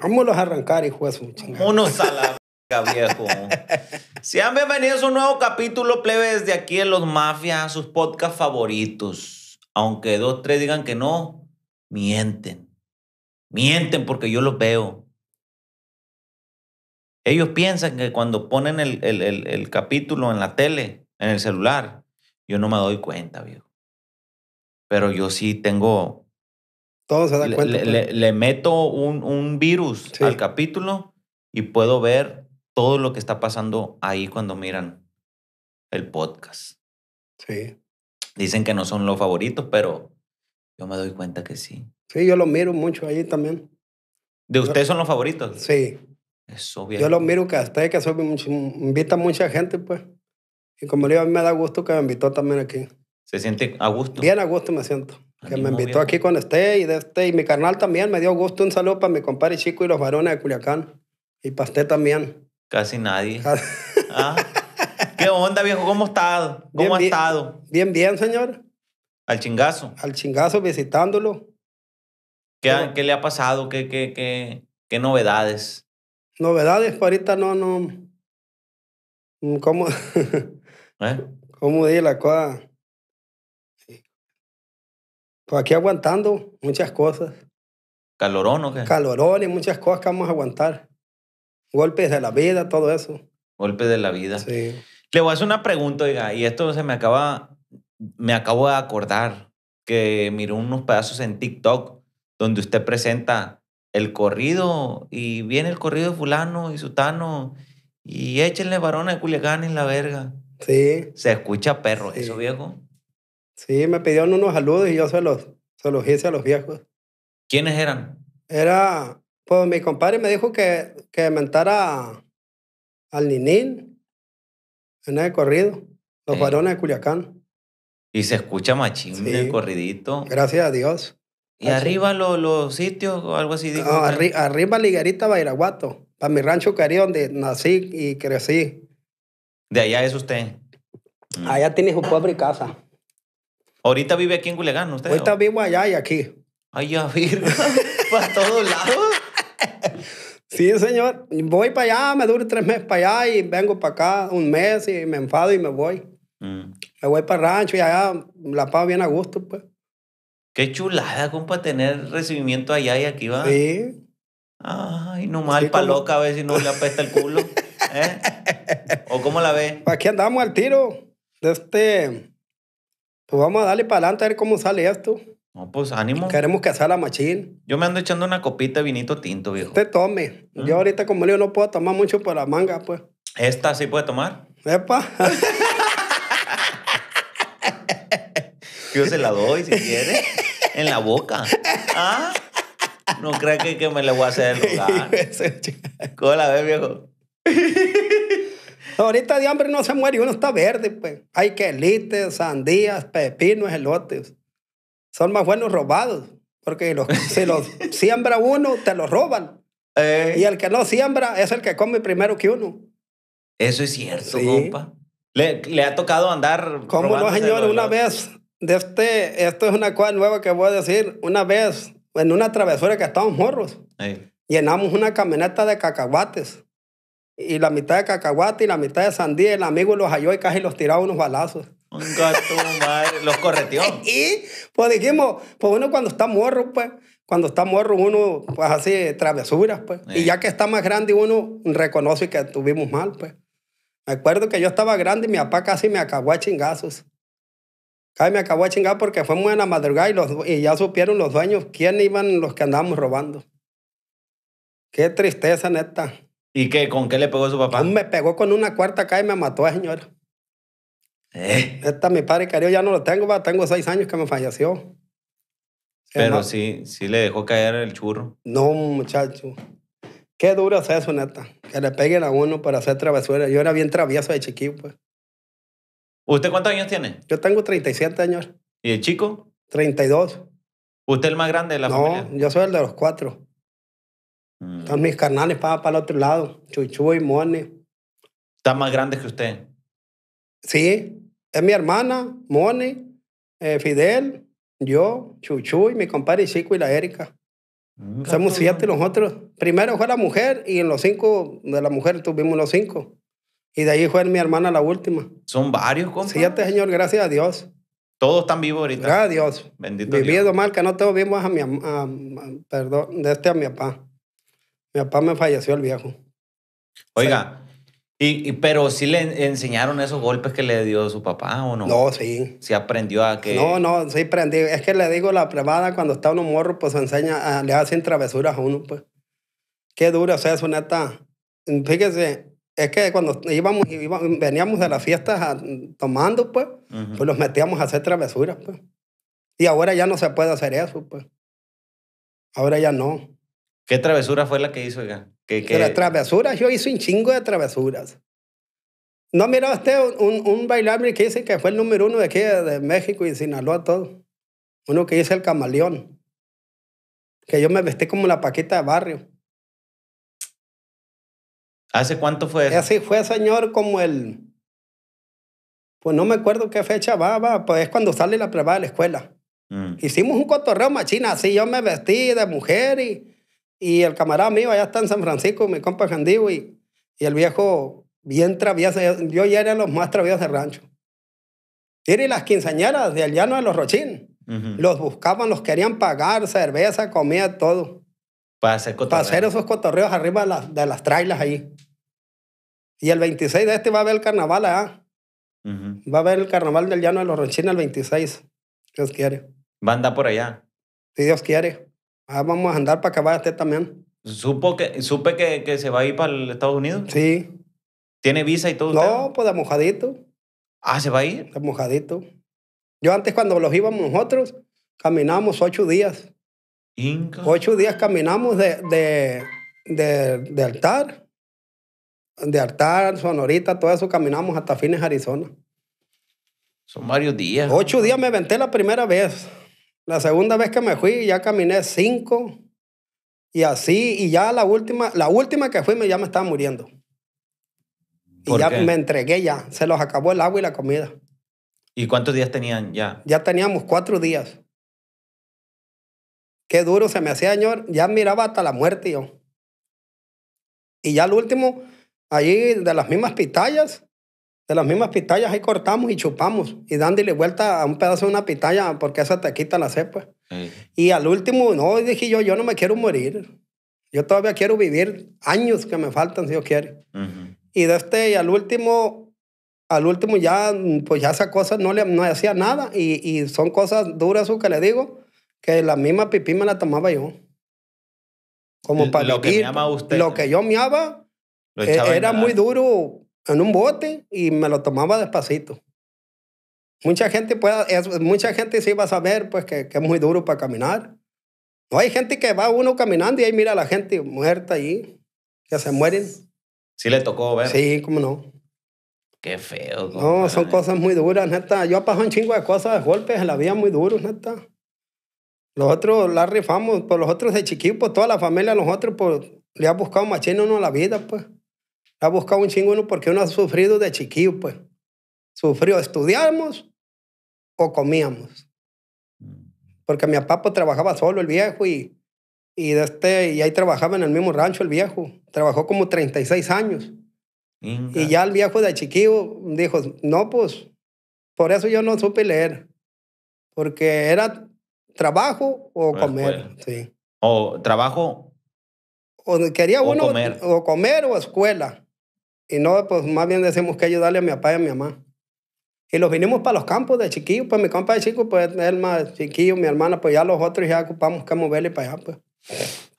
Vámonos a arrancar, hijo de su chingada. Vámonos a la viejo. Sean bienvenidos a un nuevo capítulo, plebes, de aquí en Los Mafias, sus podcasts favoritos. Aunque dos, tres digan que no, mienten. Mienten porque yo los veo. Ellos piensan que cuando ponen el, el capítulo en la tele, en el celular, yo no me doy cuenta, viejo. Pero yo sí tengo todo se da cuenta. Pues. Le, meto un, un virus al capítulo y puedo ver todo lo que está pasando ahí cuando miran el podcast. Sí. Dicen que no son los favoritos, pero yo me doy cuenta que sí. Sí, yo lo miro mucho ahí también. ¿De ustedes son los favoritos? Sí. Es obvio. Yo lo miro que hasta que invita mucha gente, pues. Y como le digo, a mí me da gusto que me invitó también aquí. ¿Se siente a gusto? Bien a gusto me siento que me invitó aquí con este y, de este y mi carnal también. Me dio gusto un saludo para mi compadre Chico y los varones de Culiacán. Y para usted también. Casi nadie. Ah. ¿Qué onda, viejo? ¿Cómo estado ¿Cómo ha estado? Bien, bien, señor. Al chingazo. Al chingazo visitándolo. ¿Qué, ¿qué le ha pasado? ¿Qué, qué, qué, novedades? Novedades, por pues, ahorita no, no. Mm, ¿Cómo? ¿Eh? ¿Cómo di la cosa? Pues aquí aguantando muchas cosas. ¿Calorón o qué? Calorón y muchas cosas que vamos a aguantar. Golpes de la vida, todo eso. Golpes de la vida. Sí. Le voy a hacer una pregunta, oiga, y esto se me acaba, me acabo de acordar que miró unos pedazos en TikTok donde usted presenta el corrido y viene el corrido de fulano y sutano y échenle varones de Culiacán en la verga. Sí. Se escucha perro eso, viejo. Sí, me pidieron unos saludos y yo se los, se los hice a los viejos. ¿Quiénes eran? Era, pues mi compadre me dijo que, que mentara al Ninín en el corrido, los eh. varones de Culiacán. Y se escucha machín en el corridito. Gracias a Dios. ¿Y arriba los, sitios o algo así? arriba Liguerita, Bairaguato, para mi rancho querido donde nací y crecí. ¿De allá es usted? Allá mm. tiene su pobre casa. Ahorita vive aquí en Culiacán, ¿usted? Ahorita vivo allá y aquí. Ay, ya, para todos lados. Sí, señor. Voy para allá, me duro tres meses para allá y vengo para acá un mes y me enfado y me voy. Mm. Me voy para rancho y allá la pago bien a gusto, pues. Qué chulada, compa, tener recibimiento allá y aquí va. Sí. Ay, no mal el loca a ver si no le apesta el culo. ¿eh? ¿O cómo la ve? Aquí andamos al tiro. De este. Pues vamos a darle para adelante a ver cómo sale esto. No, pues ánimo. Queremos que casar la machín. Yo me ando echando una copita de vinito tinto, viejo. Usted tome. ¿Mm? Yo ahorita, como le no puedo tomar mucho por la manga, pues. ¿Esta sí puede tomar? Epa. Yo se la doy si quiere. En la boca. ¿Ah? No crea que, me le voy a hacer el lugar. Pues, ¿Cómo la ves, viejo? Ahorita de hambre no se muere, uno está verde, pues. Hay quelites, sandías, pepinos, elotes. Son más buenos robados, porque los, si los siembra uno, te los roban. Eh. Y el que no siembra es el que come primero que uno. Eso es cierto, Le, ha tocado andar. Como no, señor, una vez, de este, esto es una cosa nueva que voy a decir. Una vez, en una travesura que estábamos morros, llenamos una camioneta de cacahuates y la mitad de cacahuate y la mitad de sandía. El amigo los halló y casi los tiraba unos balazos. Un gato, madre, los correteó. y pues dijimos, pues uno cuando está morro, pues, cuando está morro uno pues así, travesuras, pues. Y ya que está más grande uno reconoce que tuvimos mal, pues. Me acuerdo que yo estaba grande y mi papá casi me acabó a chingazos. Casi me acabó a chingar porque fuimos en la madrugada y, los, y ya supieron los dueños quién iban los que andábamos robando. Qué tristeza, neta. ¿Y qué? ¿Con qué le pegó su papá? Me pegó con una cuarta acá y me mató a señora. ¿Eh? Esta mi padre querido ya no lo tengo, tengo seis años que me falleció. Pero sí, sí le dejó caer el churro. No, muchacho. Qué duro es eso, neta. Que le peguen a uno para hacer travesuras. Yo era bien travieso de chiquillo, pues. ¿Usted cuántos años tiene? Yo tengo 37 años. ¿Y el chico? 32. ¿Usted es el más grande de la familia? No, yo soy el de los cuatro. Mm. son mis carnales para, para el otro lado, y Mone. Están más grandes que usted? Sí, es mi hermana, Mone, eh, Fidel, yo, y mi compadre Chico y la Erika. Mm, Somos siete nosotros. Primero fue la mujer y en los cinco de la mujer tuvimos los cinco. Y de ahí fue mi hermana la última. Son varios, compa. Siete, señor, gracias a Dios. Todos están vivos ahorita. Gracias a Dios. Bendito Vivido mal, que no todos vimos a mi perdón, de este a mi papá. Mi papá me falleció el viejo. Oiga, y, pero sí le enseñaron esos golpes que le dio su papá o no? No, sí. Sí aprendió a que... No, no, sí aprendí. Es que le digo, la privada cuando está uno morro, pues enseña, ah, le hacen travesuras a uno, pues. Qué duro es eso, neta. Mm, fíjese, es que cuando íbamos, veníamos de las fiestas ah, tomando, pues, pues los metíamos a hacer travesuras, pues. Y ahora ya no se puede hacer eso, pues. Ahora ya no. ¿Qué travesura fue la que hizo, ya ¿Qué, qué... travesuras, yo hice un chingo de travesuras. ¿No miraste usted un, un bailarín que dice que fue el número uno de aquí, de México y Sinaloa, todo? Uno que dice el camaleón. Que yo me vestí como la paquita de barrio. ¿Hace cuánto fue eso? Así fue, señor, como el... Pues no me acuerdo qué fecha va, va, pues es cuando sale la prueba de la escuela. Mm. Hicimos un cotorreo machina, así yo me vestí de mujer y y el camarada mío allá está en San Francisco, mi compa Jandivo, y, y el viejo bien travieso. Yo ya era los más traviesos del rancho. tiene las quinceañeras del llano de los Rochín. Los buscaban, los querían pagar, cerveza, comida, todo. Para hacer, Para hacer esos cotorreos arriba de las, de trailas ahí. Y el 26 de este va a haber el carnaval allá. Va a haber el carnaval del llano de los Rochín el 26. Dios quiere. Va a andar por allá. Si Dios quiere. Ah, vamos a andar para que vaya usted también. ¿Supo que, ¿Supe que, se va a ir para Estados Unidos? Sí. ¿Tiene visa y todo? No, pues de mojadito. Ah, ¿se va a ir? De mojadito. Yo antes cuando los íbamos nosotros, caminamos ocho días. Inca. Ocho días caminamos de, de, de, altar de Altar, Sonorita, todo eso, caminamos hasta Fines, Arizona. Son varios días. Ocho días me aventé la primera vez. La segunda vez que me fui ya caminé cinco y así, y ya la última, la última que fui ya me estaba muriendo. Y ya me entregué ya, se los acabó el agua y la comida. ¿Y cuántos días tenían ya? Ya teníamos cuatro días. Qué duro se me hacía, señor. Ya miraba hasta la muerte yo. Y ya el último, allí de las mismas pitallas... De las mismas pitayas ahí cortamos y chupamos y dándole vuelta a un pedazo de una pitaya porque esa te quita la cepa. Y al último, no, dije yo, yo no me quiero morir. Yo todavía quiero vivir años que me faltan, si Dios quiere. Y de este, y al último, al último ya, pues ya esas cosa no le no hacía nada y, son cosas duras, que le digo, que la misma pipí me la tomaba yo. Como para lo que usted. Lo que yo meaba, e, era muy duro en un bote y me lo tomaba despacito. Mucha gente, puede, mucha gente sí va a saber pues, que, es muy duro para caminar. No hay gente que va uno caminando y ahí mira a la gente muerta ahí, que se mueren. Sí le tocó ver. Sí, cómo no. Qué feo. No, son cosas muy duras, neta. Yo he pasado un chingo de cosas, de golpes en la vida muy duros, neta. Los otros la rifamos, por pues, los otros de chiquillo por pues, toda la familia, los otros, pues, le ha buscado machino uno a la vida, pues. Ha buscado un chingo uno porque uno ha sufrido de chiquillo, pues. Sufrió, estudiamos o comíamos. Mm. Porque mi papá pues, trabajaba solo, el viejo, y, y, este, y ahí trabajaba en el mismo rancho, el viejo. Trabajó como 36 años. Y ya el viejo de chiquillo dijo, no, pues, por eso yo no supe leer. Porque era trabajo o comer, O trabajo. O quería uno o comer o escuela. Y no, pues más bien decimos que ayudarle a mi papá y a mi mamá. Y los vinimos para los campos de chiquillos, pues mi compa de chico, pues él más chiquillo, mi hermana, pues ya los otros ya ocupamos que moverle para allá, pues.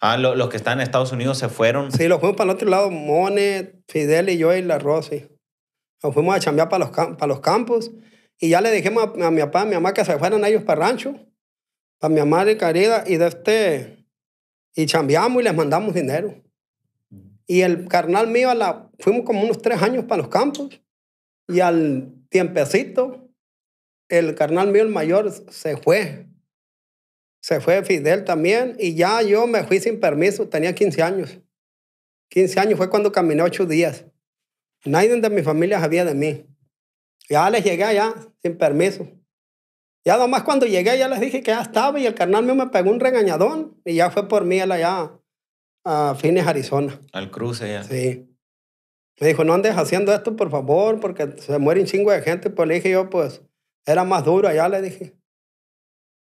Ah, los que están en Estados Unidos se fueron. Sí, los fuimos para el otro lado, Mone, Fidel y yo y la Rosy. Nos fuimos a chambear para los, para los campos y ya le dijimos a, mi papá y a mi mamá que se fueran ellos para el rancho, para mi mamá y querida, y de este, y chambeamos y les mandamos dinero. Y el carnal mío, la, fuimos como unos tres años para los campos. Y al tiempecito, el carnal mío, el mayor, se fue. Se fue Fidel también. Y ya yo me fui sin permiso. Tenía 15 años. 15 años fue cuando caminé ocho días. Nadie de mi familia sabía de mí. Ya les llegué allá sin permiso. Ya nomás cuando llegué ya les dije que ya estaba y el carnal mío me pegó un regañadón y ya fue por mí él allá a Arizona. Al cruce ya. Sí. Me dijo, no andes haciendo esto, por favor, porque se mueren chingo de gente. Pues le dije yo, pues, era más duro allá, le dije.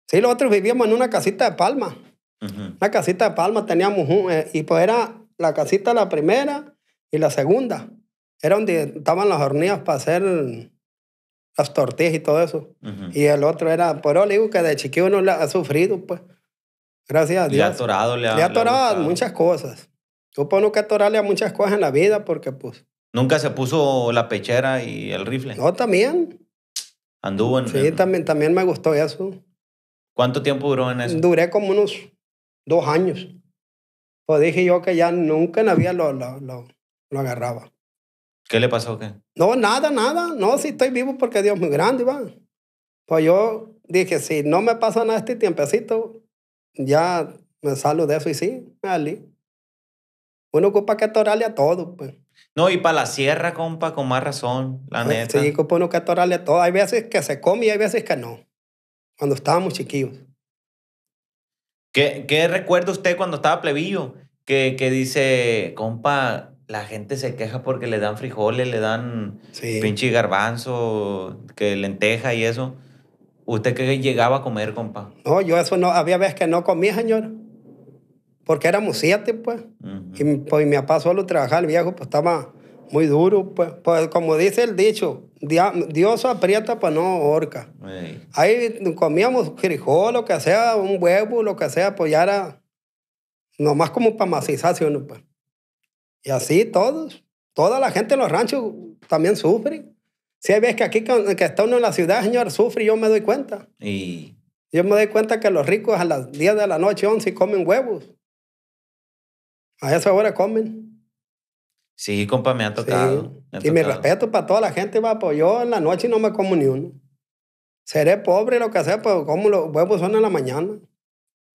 Sí, los otros vivíamos en una casita de palma. Una casita de palma teníamos, un, eh, y pues era la casita la primera y la segunda. Era donde estaban las hornillas para hacer las tortillas y todo eso. Y el otro era, por pues, le digo que de chiquillo uno ha sufrido, pues. Gracias a Dios. Le ha atorado, le ha, atorado muchas cosas. Yo que nunca atorarle a muchas cosas en la vida porque pues... Nunca se puso la pechera y el rifle. No, también. Anduvo en... Sí, también, también me gustó eso. ¿Cuánto tiempo duró en eso? Duré como unos dos años. Pues dije yo que ya nunca en la vida lo, lo, lo, agarraba. ¿Qué le pasó? ¿Qué? No, nada, nada. No, si estoy vivo porque Dios es muy grande, va. Pues yo dije, si no me pasa nada este tiempecito, ya me salgo de eso y sí, me salí. Bueno, ocupa que atorarle a todo, pues. No, y para la sierra, compa, con más razón, la pues neta. Sí, compa, uno que atorarle a todo. Hay veces que se come y hay veces que no. Cuando estábamos chiquillos. ¿Qué, qué recuerda usted cuando estaba plebillo? Que, dice, compa, la gente se queja porque le dan frijoles, le dan pinche garbanzo, que lenteja y eso. ¿Usted qué llegaba a comer, compa? No, yo eso no, había veces que no comía, señor. Porque éramos siete, pues. pues y, mi papá solo trabajaba, el viejo, pues estaba muy duro. Pues, pues como dice el dicho, Dios aprieta, pues no horca Ahí comíamos frijol, lo que sea, un huevo, lo que sea, pues ya era nomás como para macizarse uno, pues. Y así todos, toda la gente en los ranchos también sufre. Si hay veces que aquí que está uno en la ciudad, señor, sufre y yo me doy cuenta. Y... Yo me doy cuenta que los ricos a las 10 de la noche, 11, comen huevos. A esa hora comen. Sí, compa, me ha tocado. y mi respeto para toda la gente, va, pues yo en la noche no me como ni uno. Seré pobre, lo que sea, pero pues como los huevos son en la mañana.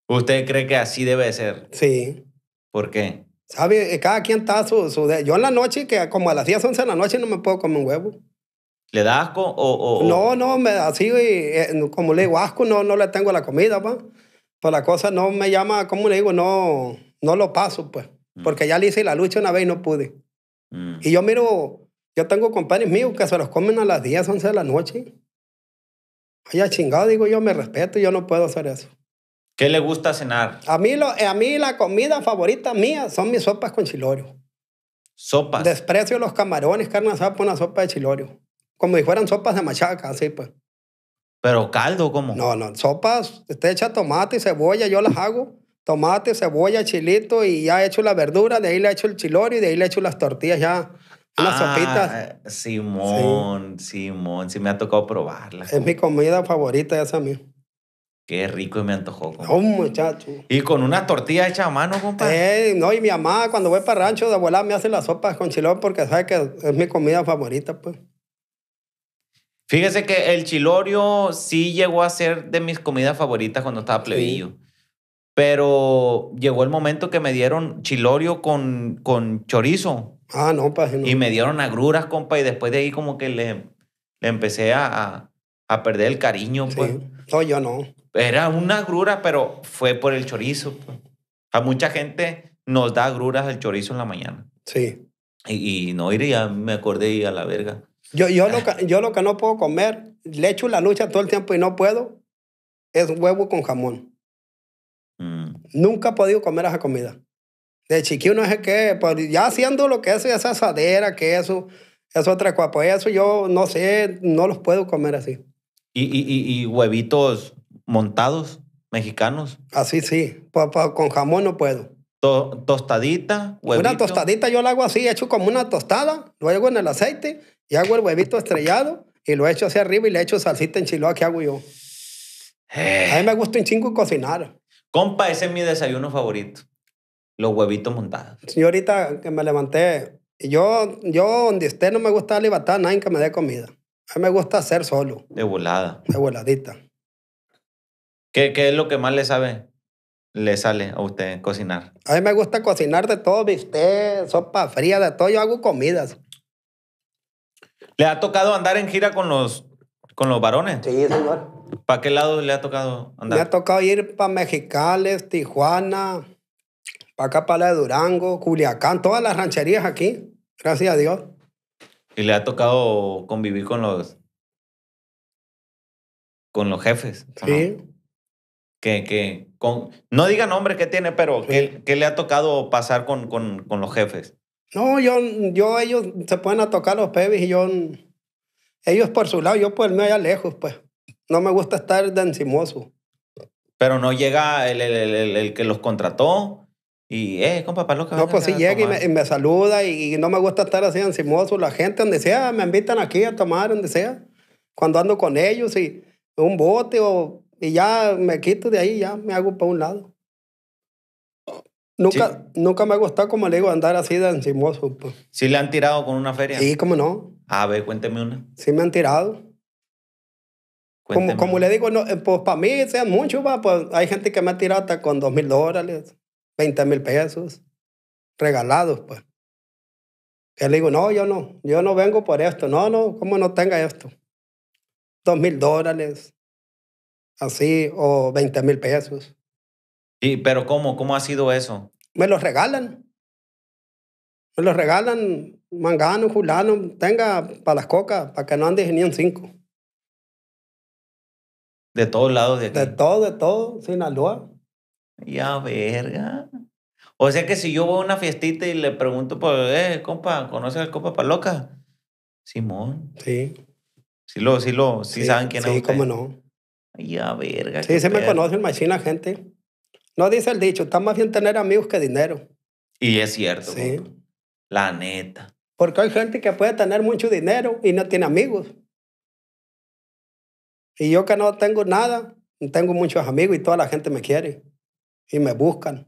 ¿Usted cree que así debe ser? Sí. ¿Por qué? Sabe, eh, cada quien está su... su Yo en la noche, que como a las 10, 11 de la noche no me puedo comer un huevo. ¿Le da asco o...? no, no, me, así, eh, como le digo, asco no, no le tengo la comida, pa. Pues la cosa no me llama, como le digo? No, no lo paso, pues. Mm. Porque ya le hice la lucha una vez y no pude. Mm. Y yo miro, yo tengo compañeros míos que se los comen a las 10, 11 de la noche. Vaya chingado, digo yo, me respeto, yo no puedo hacer eso. ¿Qué le gusta cenar? A mí, lo, a mí la comida favorita mía son mis sopas con chilorio. ¿Sopas? Desprecio los camarones, carne asada por una sopa de chilorio como si fueran sopas de machaca, así pues. ¿Pero caldo cómo? No, no, sopas, usted echa tomate y cebolla, yo las hago. Tomate, cebolla, chilito y ya he hecho la verdura, de ahí le he hecho el y de ahí le he hecho las tortillas ya. Las ah, sopitas. Simón, Simón, sí me ha tocado probarla. Es mi comida favorita esa mía. Qué rico y me antojó. No, muchacho. Y con una tortilla hecha a mano, compadre. Eh, no, y mi mamá cuando voy para rancho de abuela me hace las sopas con chilón porque sabe que es mi comida favorita, pues. Fíjese que el chilorio sí llegó a ser de mis comidas favoritas cuando estaba plebillo. Pero llegó el momento que me dieron chilorio con, con chorizo. Ah, no, pa. Pues, y me dieron agruras, compa, y después de ahí como que le, le empecé a, a, perder el cariño, pues. Sí. No, yo no. Era una agrura, pero fue por el chorizo. Pues. A mucha gente nos da agruras el chorizo en la mañana. Sí. Y, y no iría, me acordé y a la verga. Yo, yo, lo que, no puedo comer, le echo la lucha todo el tiempo y no puedo, es huevo con jamón. Mm. Nunca he podido comer esa comida. De chiquillo no sé qué, ya haciendo lo que es esa asadera, que eso, es otra cosa. Pues eso yo no sé, no los puedo comer así. ¿Y, huevitos montados mexicanos? Así sí, con jamón no puedo. tostadita, huevito. Una tostadita yo la hago así, hecho como una tostada, luego en el aceite y hago el huevito estrellado y lo echo hacia arriba y le echo salsita enchilada que hago yo. Eh. A mí me gusta un chingo cocinar. Compa, ese es mi desayuno favorito. Los huevitos montados. Señorita, que me levanté, yo, yo donde usted no me gusta a nadie que me dé comida. A mí me gusta hacer solo. De volada. De voladita. ¿Qué, ¿Qué, es lo que más le sabe? Le sale a usted cocinar. A mí me gusta cocinar de todo, Viste, sopa fría, de todo. Yo hago comidas. ¿Le ha tocado andar en gira con los, con los varones? Sí, señor. ¿Para qué lado le ha tocado andar? Le ha tocado ir para Mexicales, Tijuana, para acá para la de Durango, Culiacán, todas las rancherías aquí, gracias a Dios. ¿Y le ha tocado convivir con los con los jefes? Sí. No? Que, con, no diga nombre que tiene, pero ¿qué, le ha tocado pasar con, con, con los jefes? No, yo, yo, ellos se pueden a tocar los pebis y yo, ellos por su lado, yo por el allá lejos, pues. No me gusta estar de encimoso. Pero no llega el, que los contrató y, eh, compa, para que No, pues sí llega y me, saluda y, no me gusta estar así de encimoso. La gente, donde sea, me invitan aquí a tomar, donde sea. Cuando ando con ellos y un bote o, y ya me quito de ahí, ya me hago para un lado. Nunca, nunca me gustado como le digo, andar así de encimoso. Pues. ¿Sí le han tirado con una feria? Sí, cómo no. A ver, cuénteme una. Sí me han tirado. Como, le digo, no, eh, pues para mí sean mucho. pues hay gente que me ha tirado hasta con dos mil dólares, 20 mil pesos, regalados, pues. Yo le digo, no, yo no, yo no vengo por esto, no, no, ¿cómo no tenga esto? Dos mil dólares, así, o 20 mil pesos. Sí, pero ¿cómo? ¿Cómo ha sido eso? Me lo regalan. Me lo regalan mangano, fulano, tenga para las cocas, para que no ande ni cinco. De todos lados de aquí. De todo, de todo, Sinaloa. Ya, verga. O sea que si yo voy a una fiestita y le pregunto, pues, eh, compa, ¿conoces al compa Paloca? Simón. Sí. Sí lo, sí lo, sí, saben quién es Sí, cómo no. Ya, verga. Sí, se me conoce el gente. No dice el dicho, está más bien tener amigos que dinero. Y es cierto. Sí. La neta. Porque hay gente que puede tener mucho dinero y no tiene amigos. Y yo que no tengo nada, tengo muchos amigos y toda la gente me quiere y me buscan.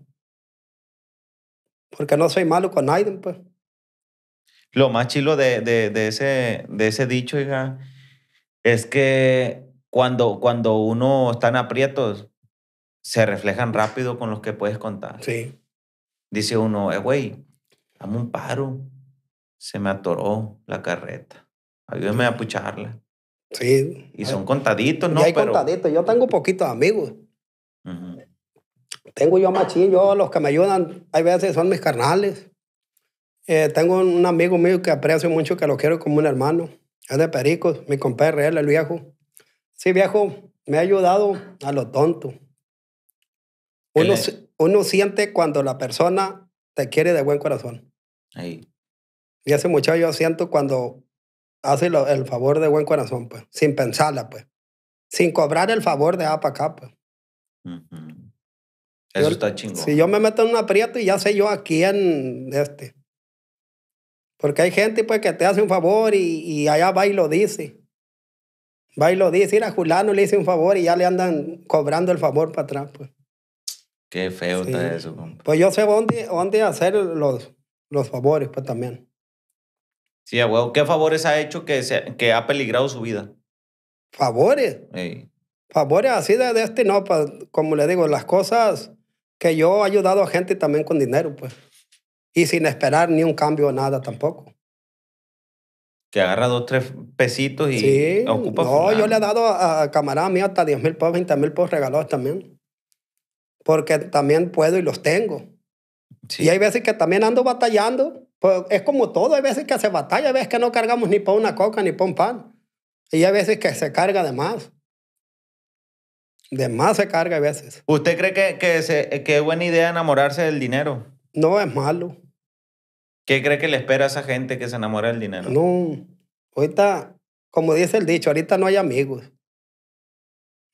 Porque no soy malo con nadie, pues. Lo más chilo de, de, ese, de ese dicho, hija, es que cuando, cuando uno está en aprietos, se reflejan rápido con los que puedes contar. Sí. Dice uno, eh, güey, dame un paro. Se me atoró la carreta. Ayúdame a pucharla. Sí. Y son contaditos, ¿no? Y hay contaditos. Yo tengo poquitos amigos. Tengo yo a machín. Yo, los que me ayudan, hay veces son mis carnales. Eh, tengo un amigo mío que aprecio mucho, que lo quiero como un hermano. Es de Pericos, mi compadre, él, el viejo. Sí, viejo, me ha ayudado a lo tontos, uno, siente cuando la persona te quiere de buen corazón. Y ese muchacho yo siento cuando hace el favor de buen corazón, pues, sin pensarla, pues. Sin cobrar el favor de A ah, para acá, pues. Eso está chingón. Si yo me meto en un aprieto y ya sé yo a quién, este. Porque hay gente, pues, que te hace un favor y, allá va y lo dice. Va y lo dice, ir a Julano le hice un favor y ya le andan cobrando el favor para atrás, pues. Qué feo está eso, compa. Pues yo sé dónde, dónde hacer los, los favores, pues también. Sí, abuelo, ¿Qué favores ha hecho que, se, que ha peligrado su vida? ¿Favores? Sí. Favores así de, este, no, pues, como le digo, las cosas que yo he ayudado a gente también con dinero, pues. Y sin esperar ni un cambio o nada tampoco. Que agarra dos, tres pesitos y sí, No, yo le he dado a, camaradas hasta 10 mil pesos, 20 mil pesos regalados también porque también puedo y los tengo. Y hay veces que también ando batallando, pues es como todo, hay veces que hace batalla, hay veces que no cargamos ni para una coca ni para un pan, y hay veces que se carga de más. De más se carga a veces. ¿Usted cree que, que, se, que es buena idea enamorarse del dinero? No, es malo. ¿Qué cree que le espera a esa gente que se enamora del dinero? No, ahorita, como dice el dicho, ahorita no hay amigos.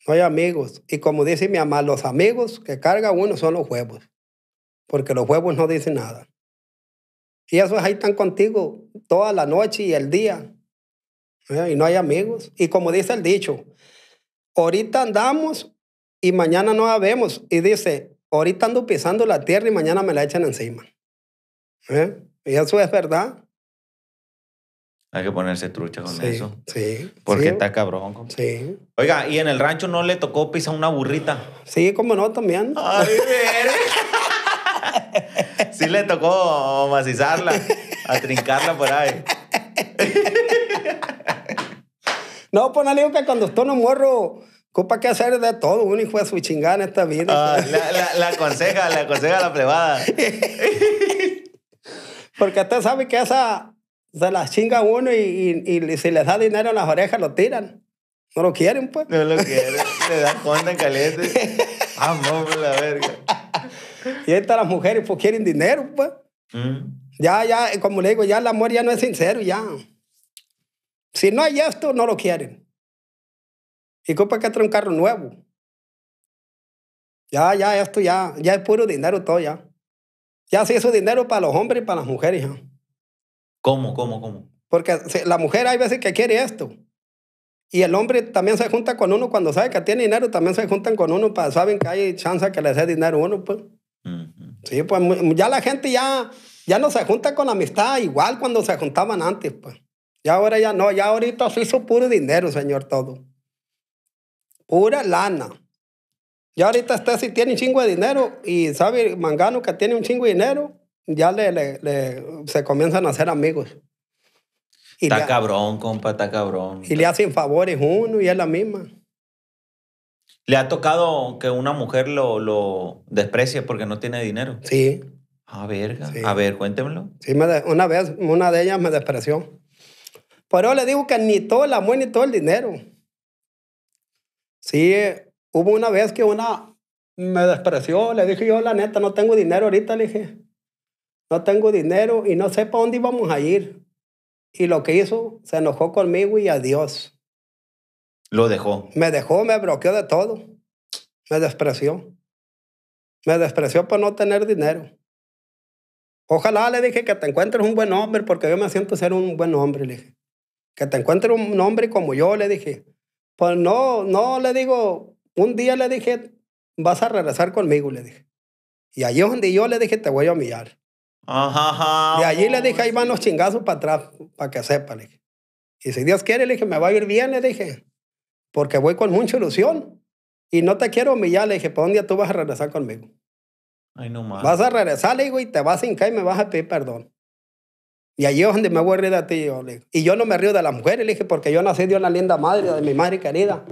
No hay amigos. Y como dice mi mamá, los amigos que carga uno son los huevos, porque los huevos no dicen nada. Y esos ahí están contigo toda la noche y el día. Y no hay amigos. Y como dice el dicho, ahorita andamos y mañana no habemos Y dice, ahorita ando pisando la tierra y mañana me la echan encima. Y eso es verdad. Hay que ponerse trucha con eso. Sí. Porque está cabrón. Sí. Oiga, ¿y en el rancho no le tocó pisar una burrita? Sí, como no, también. Ay, sí le tocó macizarla, a trincarla por ahí. no, ponle pues no que cuando usted no morro, ¿cupa que hacer de todo, un hijo de su chingada en esta vida. Ah, la, la, la, aconseja, la aconseja la plebada. Porque usted sabe que esa, se las chinga uno y, si les da dinero en las orejas lo tiran. No lo quieren, pues. No lo quieren. Le dan cuenta caliente. Vamos, ah, pues, la verga. Y estas las mujeres, pues quieren dinero, pues. Mm. Ya, ya, como le digo, ya el amor ya no es sincero, ya. Si no hay esto, no lo quieren. Y culpa que trae un carro nuevo. Ya, ya, esto ya, ya es puro dinero todo, ya. Ya es su dinero para los hombres y para las mujeres, ya. ¿Cómo, cómo, cómo? Porque la mujer hay veces que quiere esto. Y el hombre también se junta con uno cuando sabe que tiene dinero, también se juntan con uno para saben que hay chance que le dé dinero a uno, pues. Sí, pues ya la gente ya, ya no se junta con amistad igual cuando se juntaban antes, pues. Ya ahora ya no, ya ahorita se hizo puro dinero, señor, todo. Pura lana. Ya ahorita usted si tiene un chingo de dinero y sabe Mangano que tiene un chingo de dinero, ya le, se comienzan a hacer amigos. está cabrón, compa, está cabrón. Y le hacen favores uno y es la misma. ¿Le ha tocado que una mujer lo, lo desprecie porque no tiene dinero? Sí. Ah, verga. A ver, cuéntemelo. Sí, una vez, una de ellas me despreció. Pero le digo que ni todo el amor ni todo el dinero. Sí, hubo una vez que una me despreció, le dije yo, la neta, no tengo dinero ahorita, le dije no tengo dinero y no sé para dónde íbamos a ir. Y lo que hizo, se enojó conmigo y adiós. Lo dejó. Me dejó, me bloqueó de todo. Me despreció. Me despreció por no tener dinero. Ojalá le dije que te encuentres un buen hombre, porque yo me siento ser un buen hombre, le dije. Que te encuentres un hombre como yo, le dije. Pues no, no, le digo, un día le dije, vas a regresar conmigo, le dije. Y ahí es donde yo le dije, te voy a humillar y allí le oh, dije, ahí van los chingazos para atrás, para que sepa Y si Dios quiere, le dije, me va a ir bien, le dije. Porque voy con mucha ilusión. Y no te quiero humillar, le dije, un día tú vas a regresar conmigo? Ay, no más. Vas a regresar, le digo, y te vas a hincar y me vas a pedir perdón. Y allí es donde me voy a reír de ti. y yo no me río de las mujeres, le dije, porque yo nací de una linda madre, de mi madre querida.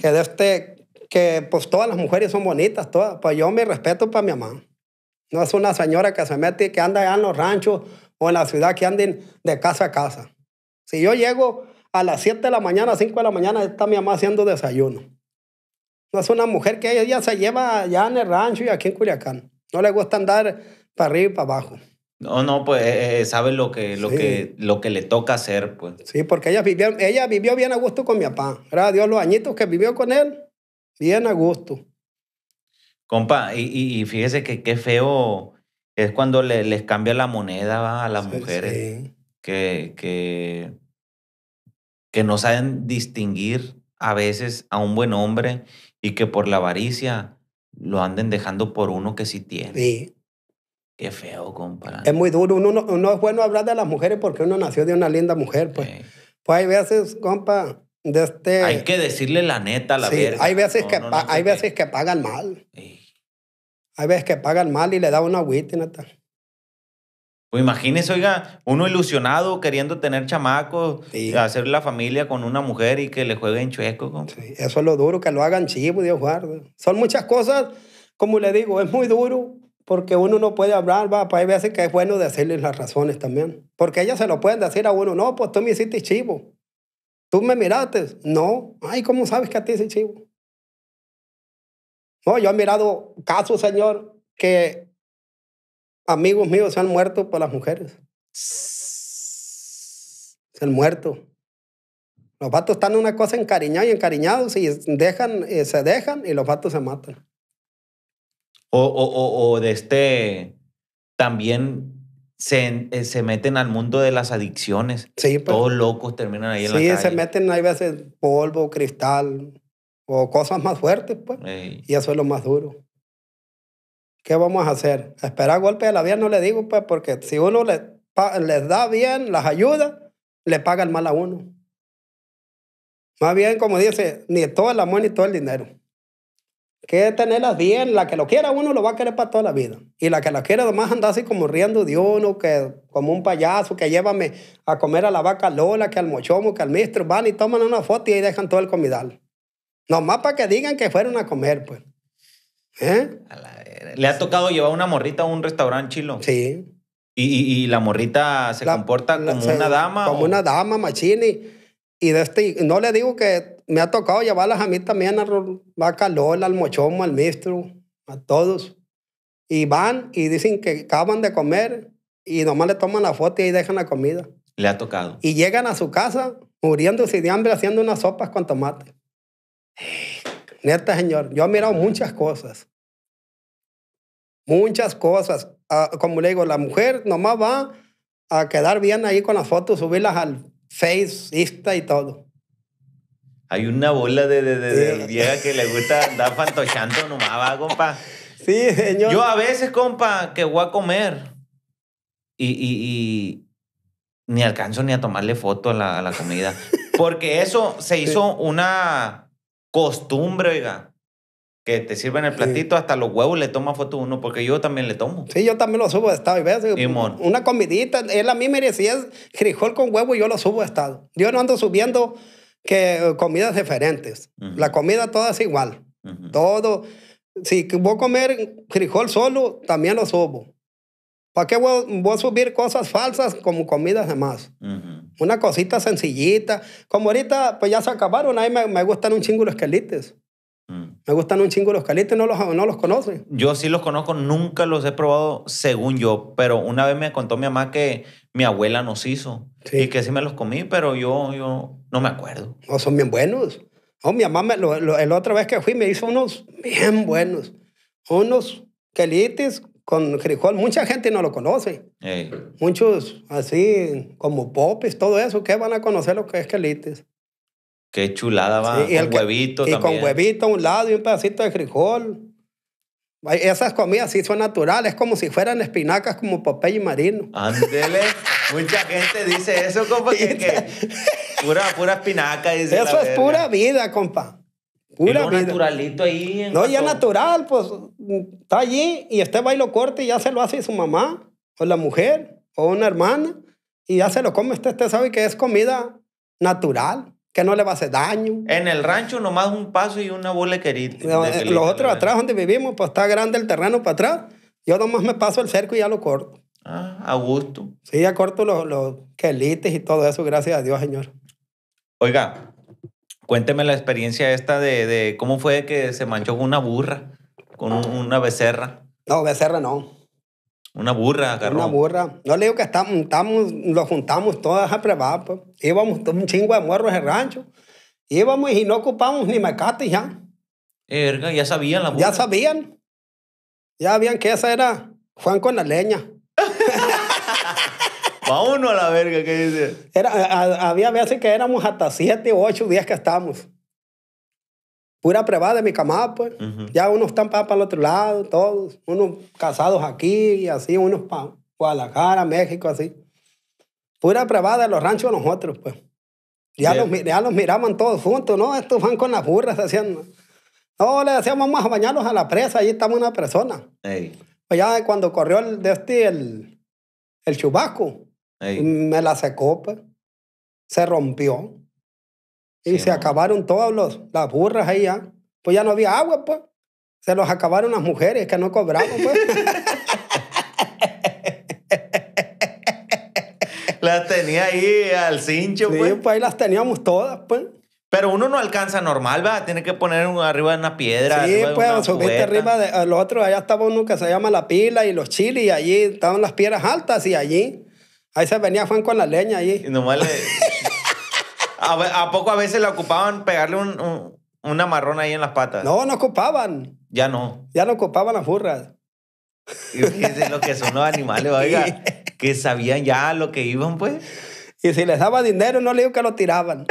Que de este, que pues todas las mujeres son bonitas, todas. Pues yo me respeto para mi mamá. No es una señora que se mete, que anda allá en los ranchos o en la ciudad, que anden de casa a casa. Si yo llego a las 7 de la mañana, 5 de la mañana, está mi mamá haciendo desayuno. No es una mujer que ella se lleva allá en el rancho y aquí en Culiacán. No le gusta andar para arriba y para abajo. No, no, pues eh, eh, sabe lo que, lo, que, lo que le toca hacer, pues. Sí, porque ella vivió, ella vivió bien a gusto con mi papá. Gracias a Dios, los añitos que vivió con él, bien a gusto. Compa, y, fíjese que qué feo es cuando les cambia la moneda a las mujeres Que, que, que no saben distinguir a veces a un buen hombre y que por la avaricia lo anden dejando por uno que sí tiene. Sí. Qué feo, compa. Es muy duro. Uno, uno, es bueno hablar de las mujeres porque uno nació de una linda mujer, pues. Pues hay veces, compa, de este... Hay que decirle la neta a la sí, Hay veces, que, hay veces que pagan mal. Hay veces que pagan mal y le da una agüita, neta. Pues imagínese, oiga, uno ilusionado queriendo tener chamacos, y hacer la familia con una mujer y que le jueguen chueco. Sí, eso es lo duro, que lo hagan chivo, Dios guarde. Son muchas cosas, como le digo, es muy duro porque uno no puede hablar, va, pues hay veces que es bueno decirles las razones también. Porque ellas se lo pueden decir a uno, no, pues tú me hiciste chivo. Tú me miraste. No. Ay, ¿cómo sabes que a ti es chivo? No, yo he mirado casos, señor, que amigos míos se han muerto por las mujeres. Se han muerto. Los vatos están en una cosa encariñada y encariñados y dejan, eh, se dejan y los vatos se matan. O, de este también se, eh, se, meten al mundo de las adicciones. Sí, pues. Todos locos terminan ahí en la calle. Sí, se meten, hay veces polvo, cristal, o cosas más fuertes, pues. Y eso es lo más duro. ¿Qué vamos a hacer? Esperar golpe de la vida, no le digo, pues, porque si uno le, les da bien, las ayuda, le paga el mal a uno. Más bien, como dice, ni todo el amor ni todo el dinero. Que tenerlas bien, la que lo quiera uno lo va a querer para toda la vida. Y la que la quiera además anda así como riendo de uno, que como un payaso, que llévame a comer a la vaca Lola, que al mochomo, que al ministro. van y toman una foto y ahí dejan todo el comidal. Nomás para que digan que fueron a comer, pues. ¿Eh? ¿Le ha tocado llevar una morrita a un restaurante chilo? Sí. ¿Y, la morrita se comporta como una dama? Como una dama, machini. Y de este, no le digo que me ha tocado llevarlas a mí también a Vaca al Mochomo, al Mistro, a todos. Y van y dicen que acaban de comer y nomás le toman la foto y ahí dejan la comida. Le ha tocado. Y llegan a su casa muriéndose de hambre haciendo unas sopas con tomate. Neta, señor, yo he mirado muchas cosas. Muchas cosas. Ah, como le digo, la mujer nomás va a quedar bien ahí con las fotos, subirlas al Face, Insta y todo. Hay una bola de, de, vieja que le gusta andar fantochando nomás, va, compa. Sí, señor. Yo a veces, compa, que voy a comer y, y, ni alcanzo ni a tomarle foto a la, comida. Porque eso se hizo una costumbre, oiga. Que te sirven el platito, hasta los huevos le toma foto uno, porque yo también le tomo. Sí, yo también lo subo de estado. Y eh, una comidita, él a mí me decía frijol con huevo, y yo lo subo de estado. Yo no ando subiendo que eh, comidas diferentes. La comida toda es igual. Todo. Si voy a comer frijol solo, también lo subo. ¿Para qué voy, a subir cosas falsas como comidas demás? Una cosita sencillita. Como ahorita, pues ya se acabaron. Ahí me, me gustan un chingo los calites. Mm. Me gustan un chingo los calites, no los, no los conoces Yo sí los conozco, nunca los he probado según yo, pero una vez me contó mi mamá que mi abuela nos hizo y que sí me los comí, pero yo, yo no me acuerdo. No, son bien buenos. Oh, mi mamá, me, la otra vez que fui, me hizo unos bien buenos. Unos quelites con Frijol, mucha gente no lo conoce. Muchos así como popes, todo eso, que van a conocer lo que es quelites. Qué chulada va, el huevito también. Y con huevito a un lado y un pedacito de frijol. Esas comidas sí son naturales, como si fueran espinacas como Popeye y Marino. Mucha gente dice eso, como que, pura, pura espinaca. Dice eso es pura vida, compa naturalito ahí. no, ya natural, pues está allí y este lo corta y ya se lo hace su mamá o la mujer o una hermana y ya se lo come este este sabe que es comida natural, que no le va a hacer daño. En el rancho nomás un paso y una bola querida. los otros atrás donde vivimos, pues está grande el terreno para atrás. Yo nomás me paso el cerco y ya lo corto. Ah, a gusto. Sí, ya corto los, los quelites y todo eso, gracias a Dios, señor. Oiga, Cuénteme la experiencia esta de, cómo fue que se manchó con una burra, con una becerra. No, becerra no. Una burra, agarró. Una burra. No le digo que lo juntamos todas a prevar, pues. Íbamos un chingo de muerros de rancho. Íbamos y no ocupamos ni mecate ya. Erga, ya sabían la burra. Ya sabían. Ya sabían que esa era Juan con la leña. a uno a la verga, ¿qué dice? Era, había veces que éramos hasta siete o ocho días que estamos Pura prueba de mi camada, pues. Ya unos están para, el otro lado, todos. Unos casados aquí y así, unos para Guadalajara, México, así. Pura prueba de los ranchos nosotros, pues. Ya, los, ya miraban todos juntos, ¿no? Estos van con las burras, haciendo. No, le decíamos, vamos a bañarlos a la presa, ahí estamos una persona. Pues ya cuando corrió el, de este, el chubasco, me la secó, pues. Se rompió. Y se acabaron todas las burras ahí ya. Pues ya no había agua, pues. Se los acabaron las mujeres que no cobraban, pues. las tenía ahí al cincho, pues. pues ahí las teníamos todas, pues. Pero uno no alcanza normal, va, tiene que poner arriba de una piedra. Sí, pues subiste arriba de los pues, otro, allá estaba uno que se llama La Pila y los chiles, y allí estaban las piedras altas y allí Ahí se venía Juan con la leña ahí. Y a, poco a veces le ocupaban pegarle una un, ahí en las patas? No, no ocupaban. Ya no. Ya no ocupaban las furras. Y lo que son los animales, oiga. Que sabían ya lo que iban, pues. Y si les daba dinero, no le digo que lo tiraban.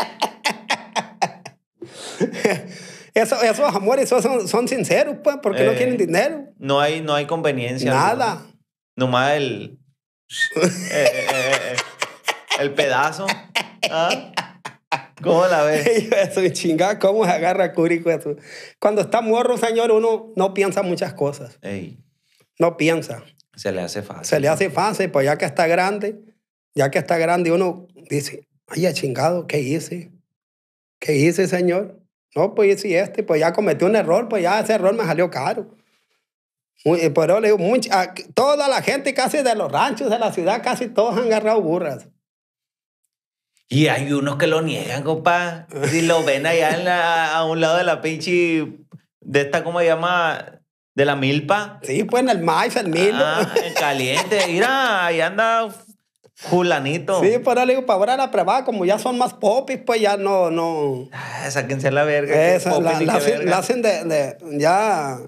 esos amores son, son sinceros, pues, porque no eh, tienen dinero. No hay, no hay conveniencia. Nada. Nomás el. Eh, eh, eh, el pedazo. ¿Ah? ¿Cómo la ves? chingada, ¿cómo se agarra Curico Cuando está morro, señor, uno no piensa muchas cosas. No piensa. Se le hace fácil. Se le hace fácil, pues ya que está grande, ya que está grande, uno dice, ay, chingado, ¿qué hice? ¿Qué hice, señor? No, pues hice este, pues ya cometió un error, pues ya ese error me salió caro. Eh, pero le digo, mucha, ah, toda la gente casi de los ranchos de la ciudad, casi todos han agarrado burras. Y hay unos que lo niegan, compa. Si lo ven allá a un lado de la pinche, de esta, ¿cómo se llama? De la milpa. Sí, pues en el maíz, el milo. Ah, en caliente. Mira, ahí anda Julanito. Sí, pero le digo, para ahora la prueba, como ya son más popis, pues ya no, no. Ah, sáquense la verga. Eso, la, hacen de, ya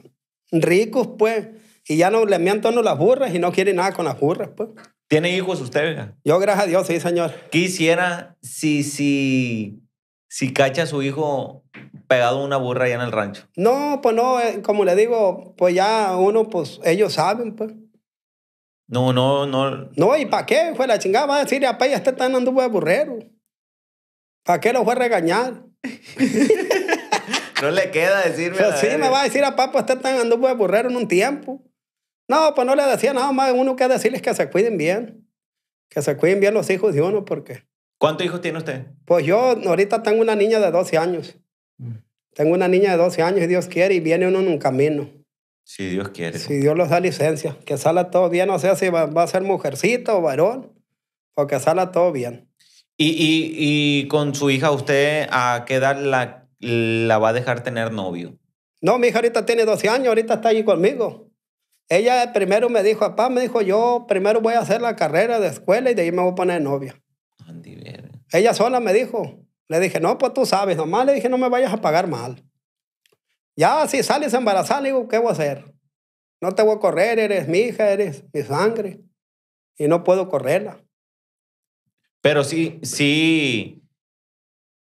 ricos, pues. Y ya no le mientan las burras y no quiere nada con las burras, pues. ¿Tiene hijos usted, Yo, gracias a Dios, sí, señor. Quisiera, si, si, si cacha a su hijo pegado a una burra allá en el rancho. No, pues no, eh, como le digo, pues ya uno, pues ellos saben, pues. No, no, no. No, ¿y para qué? Fue la chingada, va a decir, a ya está tan de burrero. ¿Para qué lo fue a regañar? No le queda decirme. Pues sí, me va a decir a papá, está tan anduvo de pues, borrar en un tiempo. No, pues no le decía nada más. Uno que decirles que se cuiden bien. Que se cuiden bien los hijos de uno, porque. ¿Cuántos hijos tiene usted? Pues yo ahorita tengo una niña de 12 años. Mm. Tengo una niña de 12 años, y Dios quiere, y viene uno en un camino. Si Dios quiere. Si Dios los da licencia. Que salga todo bien, No sea, si va, a ser mujercita o varón, o que salga todo bien. Y, y, con su hija, ¿usted a qué la la va a dejar tener novio? No, mi hija ahorita tiene 12 años, ahorita está allí conmigo. Ella primero me dijo, papá, me dijo, yo primero voy a hacer la carrera de escuela y de ahí me voy a poner novia. ella sola me dijo. Le dije, no, pues tú sabes, nomás le dije, no me vayas a pagar mal. Ya si sales embarazada, le digo, ¿qué voy a hacer? No te voy a correr, eres mi hija, eres mi sangre. Y no puedo correrla. Pero sí, sí,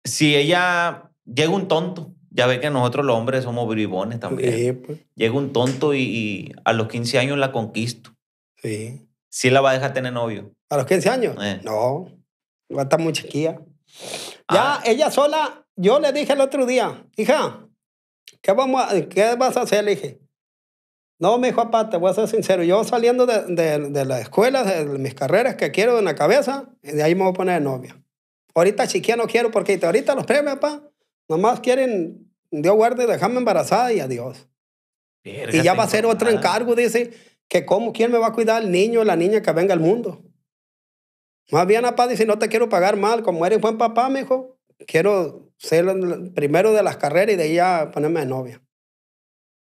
si ella llega un tonto. Ya ve que nosotros los hombres somos bribones también. Sí, pues. Llega un tonto y, a los 15 años la conquisto. Sí. Sí la va a dejar tener novio. ¿A los 15 años? Eh. No. Va a estar muy chiquilla. Ya, ah. ella sola, yo le dije el otro día, hija, ¿qué, vamos qué vas a hacer? Le dije, no, mi hijo, papá, te voy a ser sincero. Yo saliendo de, la escuela, de mis carreras que quiero en la cabeza, de ahí me voy a poner novia. Ahorita chiquilla no quiero porque ahorita los premios, papá, Nomás quieren, Dios guarde, dejarme embarazada y adiós. y ya va a ser otro encargo, dice, que cómo, quién me va a cuidar el niño o la niña que venga al mundo. Más bien, papá dice, no te quiero pagar mal, como eres buen papá, dijo, quiero ser el primero de las carreras y de ahí ya ponerme de novia.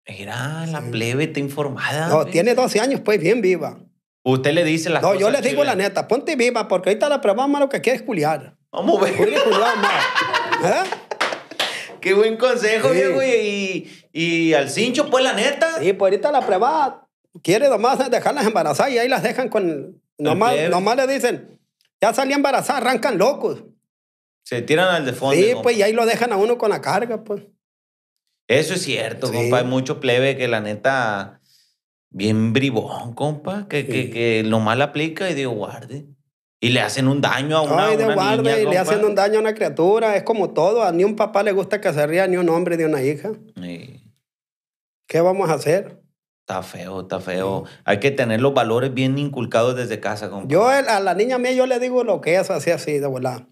Mira, la plebe está informada. No, tiene 12 años, pues, bien viva. Usted le dice las no, No, yo le digo la neta, ponte viva, porque ahorita la prueba lo que quieres culiar. Vamos a ver. ¿Eh? Qué buen consejo, viejo. Y, y, al cincho, pues la neta. Sí, pues ahorita la prueba quiere nomás dejarlas embarazadas y ahí las dejan con. Nomás, nomás le dicen, ya salí embarazada, arrancan locos. Se tiran al de fondo. Sí, pues y ahí lo dejan a uno con la carga, pues. Eso es cierto, compa. Hay mucho plebe que la neta. Bien bribón, compa, que, nomás que, que lo aplica y digo, guarde y le hacen un daño a una, niña, Y le hacen un daño a una criatura. Es como todo. A ni un papá le gusta que se ría ni un hombre de una hija. ¿Qué vamos a hacer? Está feo, está feo. Hay que tener los valores bien inculcados desde casa. Yo a la niña mía yo le digo lo que es así, así, de verdad.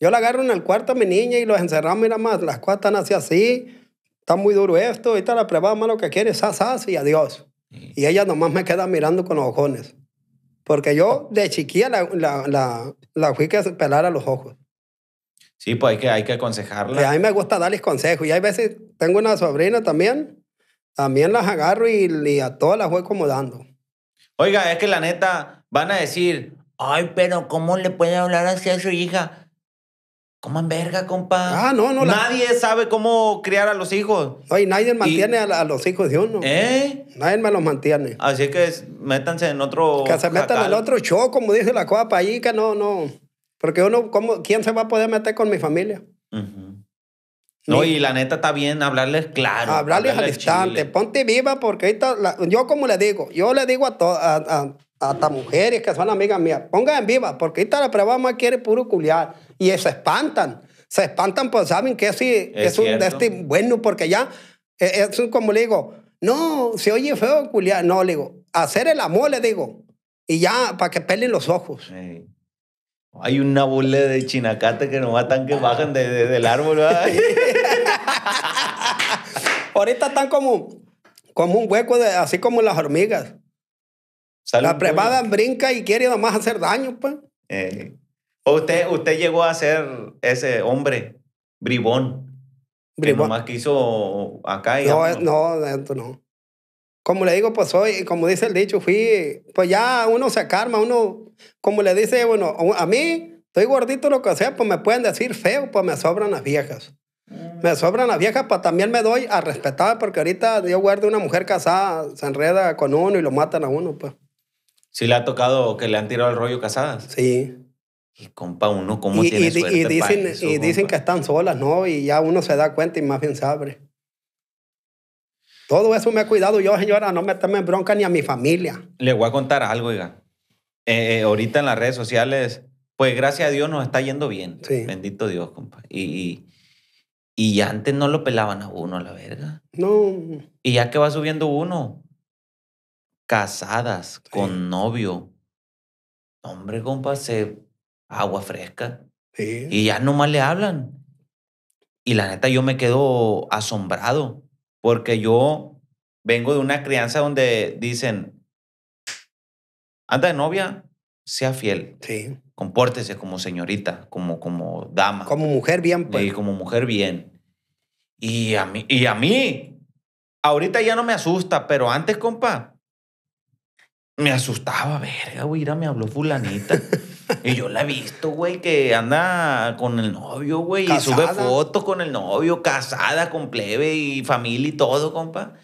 Yo la agarro en el cuarto a mi niña y los encerramos, mira más, las cosas están así, así. Está muy duro esto, y está la prueba más lo que quiere. sas, así y adiós. Y ella nomás me queda mirando con los ojones. Porque yo de chiquilla la, la, la, fui que pelara los ojos. Sí, pues hay que, hay que aconsejarla. a mí me gusta darles consejos. Y hay veces, tengo una sobrina también, también las agarro y, y a todas las voy acomodando. Oiga, es que la neta van a decir, ay, pero ¿cómo le puede hablar así a su hija? Coman verga, compa. Ah, no, no. Nadie sabe cómo criar a los hijos. Oye, nadie mantiene a, los hijos de uno. ¿Eh? Nadie me los mantiene. Así que métanse en otro. Que se metan en otro show, como dice la copa ahí, que no, no. Porque uno, ¿cómo, ¿quién se va a poder meter con mi familia? No, y la neta está bien hablarles claro. Hablarles, al instante. Ponte viva porque ahorita, yo como le digo, yo le digo a, todos... a hasta mujeres que son amigas mías, pongan en viva, porque ahorita la prueba más quiere puro culiar. Y se espantan. Se espantan, pues saben que sí, es, un destino este bueno, porque ya, e, es, es, como le digo, no, se oye feo culiar. No, le digo, hacer el amor, le digo. Y ya, para que pelen los ojos. Hay una bola de chinacate que va tan que bajan de, del árbol, Ahorita están como, como un hueco, de, así como las hormigas. La privada brinca y quiere nada más hacer daño, pues. Eh. Usted, usted llegó a ser ese hombre, bribón. Bribón. Que hizo quiso acá y. No, eh, no, no, dentro no. Como le digo, pues soy, como dice el dicho, fui. Pues ya uno se acarma, uno. Como le dice, bueno, a mí, estoy gordito, lo que sea, pues me pueden decir feo, pues me sobran las viejas. Mm. Me sobran las viejas, pues también me doy a respetar, porque ahorita yo guardo una mujer casada, se enreda con uno y lo matan a uno, pues. Sí le ha tocado que le han tirado el rollo casadas. Sí. Y compa, uno cómo y, tiene y, suerte y dicen, que están solas, ¿no? Y ya uno se da cuenta y más bien sabe. Todo eso me he cuidado yo, señora, no meterme en bronca ni a mi familia. Le voy a contar algo, oiga. Eh, eh, ahorita en las redes sociales, pues gracias a Dios nos está yendo bien. Sí. Bendito Dios, compa. Y, y, y antes no lo pelaban a uno a la verga. No. Y ya que va subiendo uno, casadas, con novio. Hombre, compa, se agua fresca. Y ya más le hablan. Y la neta, yo me quedo asombrado porque yo vengo de una crianza donde dicen, anda de novia, sea fiel. Sí. Compórtese como señorita, como, como dama. Como mujer bien, pues. como mujer bien. Y a mí, y a mí, ahorita ya no me asusta, pero antes, compa, me asustaba, verga, güey, mira, me habló fulanita. y yo la he visto, güey, que anda con el novio, güey, y sube fotos con el novio, casada con plebe y familia y todo, compa.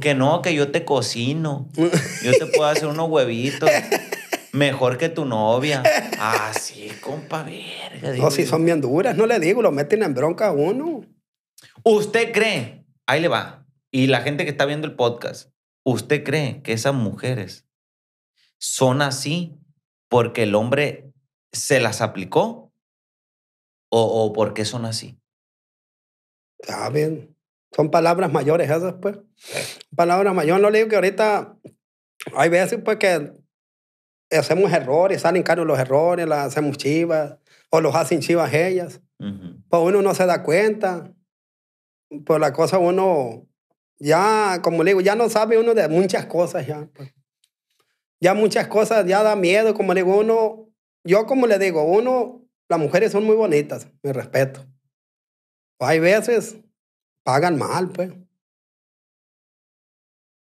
Que no, que yo te cocino. yo te puedo hacer unos huevitos. Mejor que tu novia. Ah, sí, compa, verga. No, si son bien duras, no le digo, lo meten en bronca a uno. ¿Usted cree? Ahí le va. Y la gente que está viendo el podcast, ¿usted cree que esas mujeres son así porque el hombre se las aplicó o, o porque son así? saben ah, bien. Son palabras mayores esas, pues. Palabras mayores. No le digo que ahorita hay veces, pues, que hacemos errores, salen caros los errores, las hacemos chivas, o los hacen chivas ellas. Pues uno no se da cuenta. Pues la cosa uno ya, como le digo, ya no sabe uno de muchas cosas ya. Pues ya muchas cosas, ya da miedo, como le digo, uno, yo como le digo, uno, las mujeres son muy bonitas, me respeto. Pues hay veces, pagan mal, pues.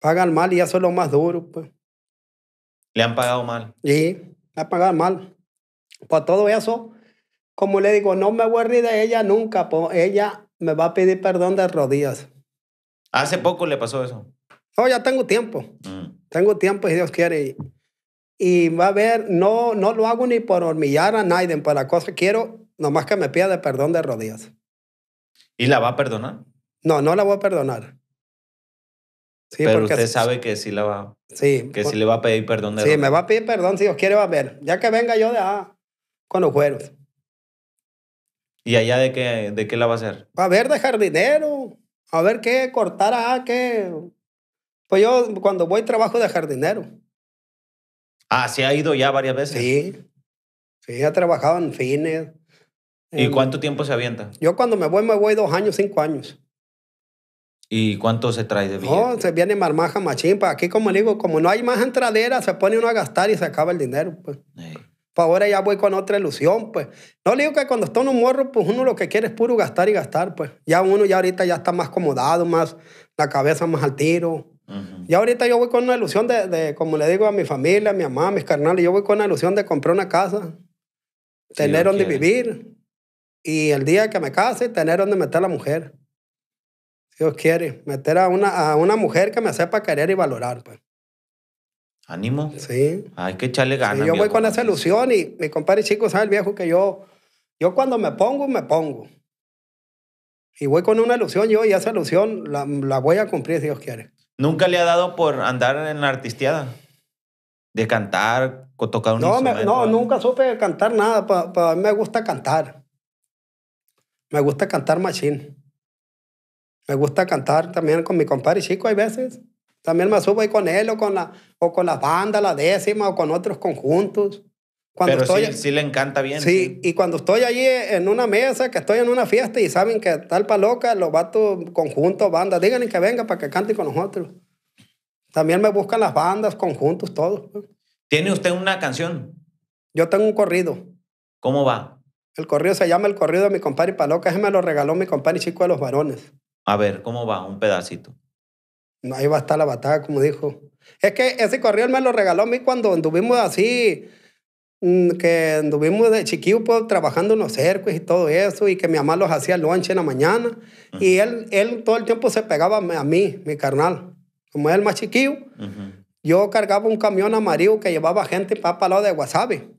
Pagan mal y eso es lo más duro, pues. Le han pagado mal. Sí, le han pagado mal. Por pues todo eso, como le digo, no me voy a reír de ella nunca, pues ella me va a pedir perdón de rodillas. Hace poco le pasó eso. No, oh, ya tengo tiempo. Mm. Tengo tiempo y Dios quiere. Y va a ver, no, no lo hago ni por hormillar a nadie, cosa cosas quiero, nomás que me pida perdón de rodillas. ¿Y la va a perdonar? No, no la voy a perdonar. Sí, Pero usted sabe que sí la va. Sí. Que sí le va a pedir perdón de Sí, me va a pedir perdón si Dios quiere, va a ver. Ya que venga yo de a con los cueros. ¿Y allá de qué, de qué la va a hacer? Va A ver, de jardinero, A ver qué, cortar a qué, pues yo cuando voy trabajo de jardinero. Ah, se ha ido ya varias veces. Sí. Sí, ha trabajado en fines. ¿Y cuánto tiempo se avienta? Yo cuando me voy, me voy dos años, cinco años. ¿Y cuánto se trae de vida? No, se viene marmaja machín. aquí, como digo, como no hay más entradera, se pone uno a gastar y se acaba el dinero. Pues. ahora ya voy con otra ilusión, pues. No digo que cuando en un morro, pues uno lo que quiere es puro gastar y gastar, pues. Ya uno ya ahorita ya está más acomodado, más la cabeza más al tiro. Y ahorita yo voy con una ilusión de, como le digo a mi familia, a mi mamá, a mis carnales, yo voy con la ilusión de comprar una casa, tener donde vivir y el día que me case, tener donde meter a la mujer. Si Dios quiere, meter a una, a una mujer que me sepa querer y valorar. Pues. ¿Ánimo? Sí. Hay que echarle ganas. yo voy con esa ilusión y mi compadre chico sabe el viejo que yo, yo cuando me pongo, me pongo. Y voy con una ilusión yo y esa ilusión la, la voy a cumplir si Dios quiere. ¿Nunca le ha dado por andar en la artisteada? De cantar, tocar un no, instrumento. no, nunca supe cantar nada. a mí me gusta cantar. Me gusta cantar machine. Me gusta cantar también con mi compadre chico, hay veces. También me subo ahí con él o con la, o con la banda, la décima, o con otros conjuntos. Pero sí, le encanta bien. Sí, y cuando estoy allí en una mesa, que estoy en una fiesta y saben que tal paloca, los vatos, conjuntos, bandas, díganle que venga para que cante con nosotros. También me buscan las bandas, conjuntos, todo. ¿Tiene usted una canción? Yo tengo un corrido. ¿Cómo va? El corrido se llama El corrido de mi compadre Paloca. Ese me lo regaló mi compadre Chico de los Varones. A ver, ¿cómo va? Un pedacito. Ahí va a estar la batalla, como dijo. Es que ese corrido me lo regaló a mí cuando anduvimos así Mm, que anduvimos de chiquillo pues, trabajando en los cercos y todo eso, y que mi mamá los hacía lunch en la mañana. Y él, él todo el tiempo se pegaba a mí, mi carnal. Como él más chiquillo, yo cargaba un camión amarillo que llevaba gente para el lado de Wasabi.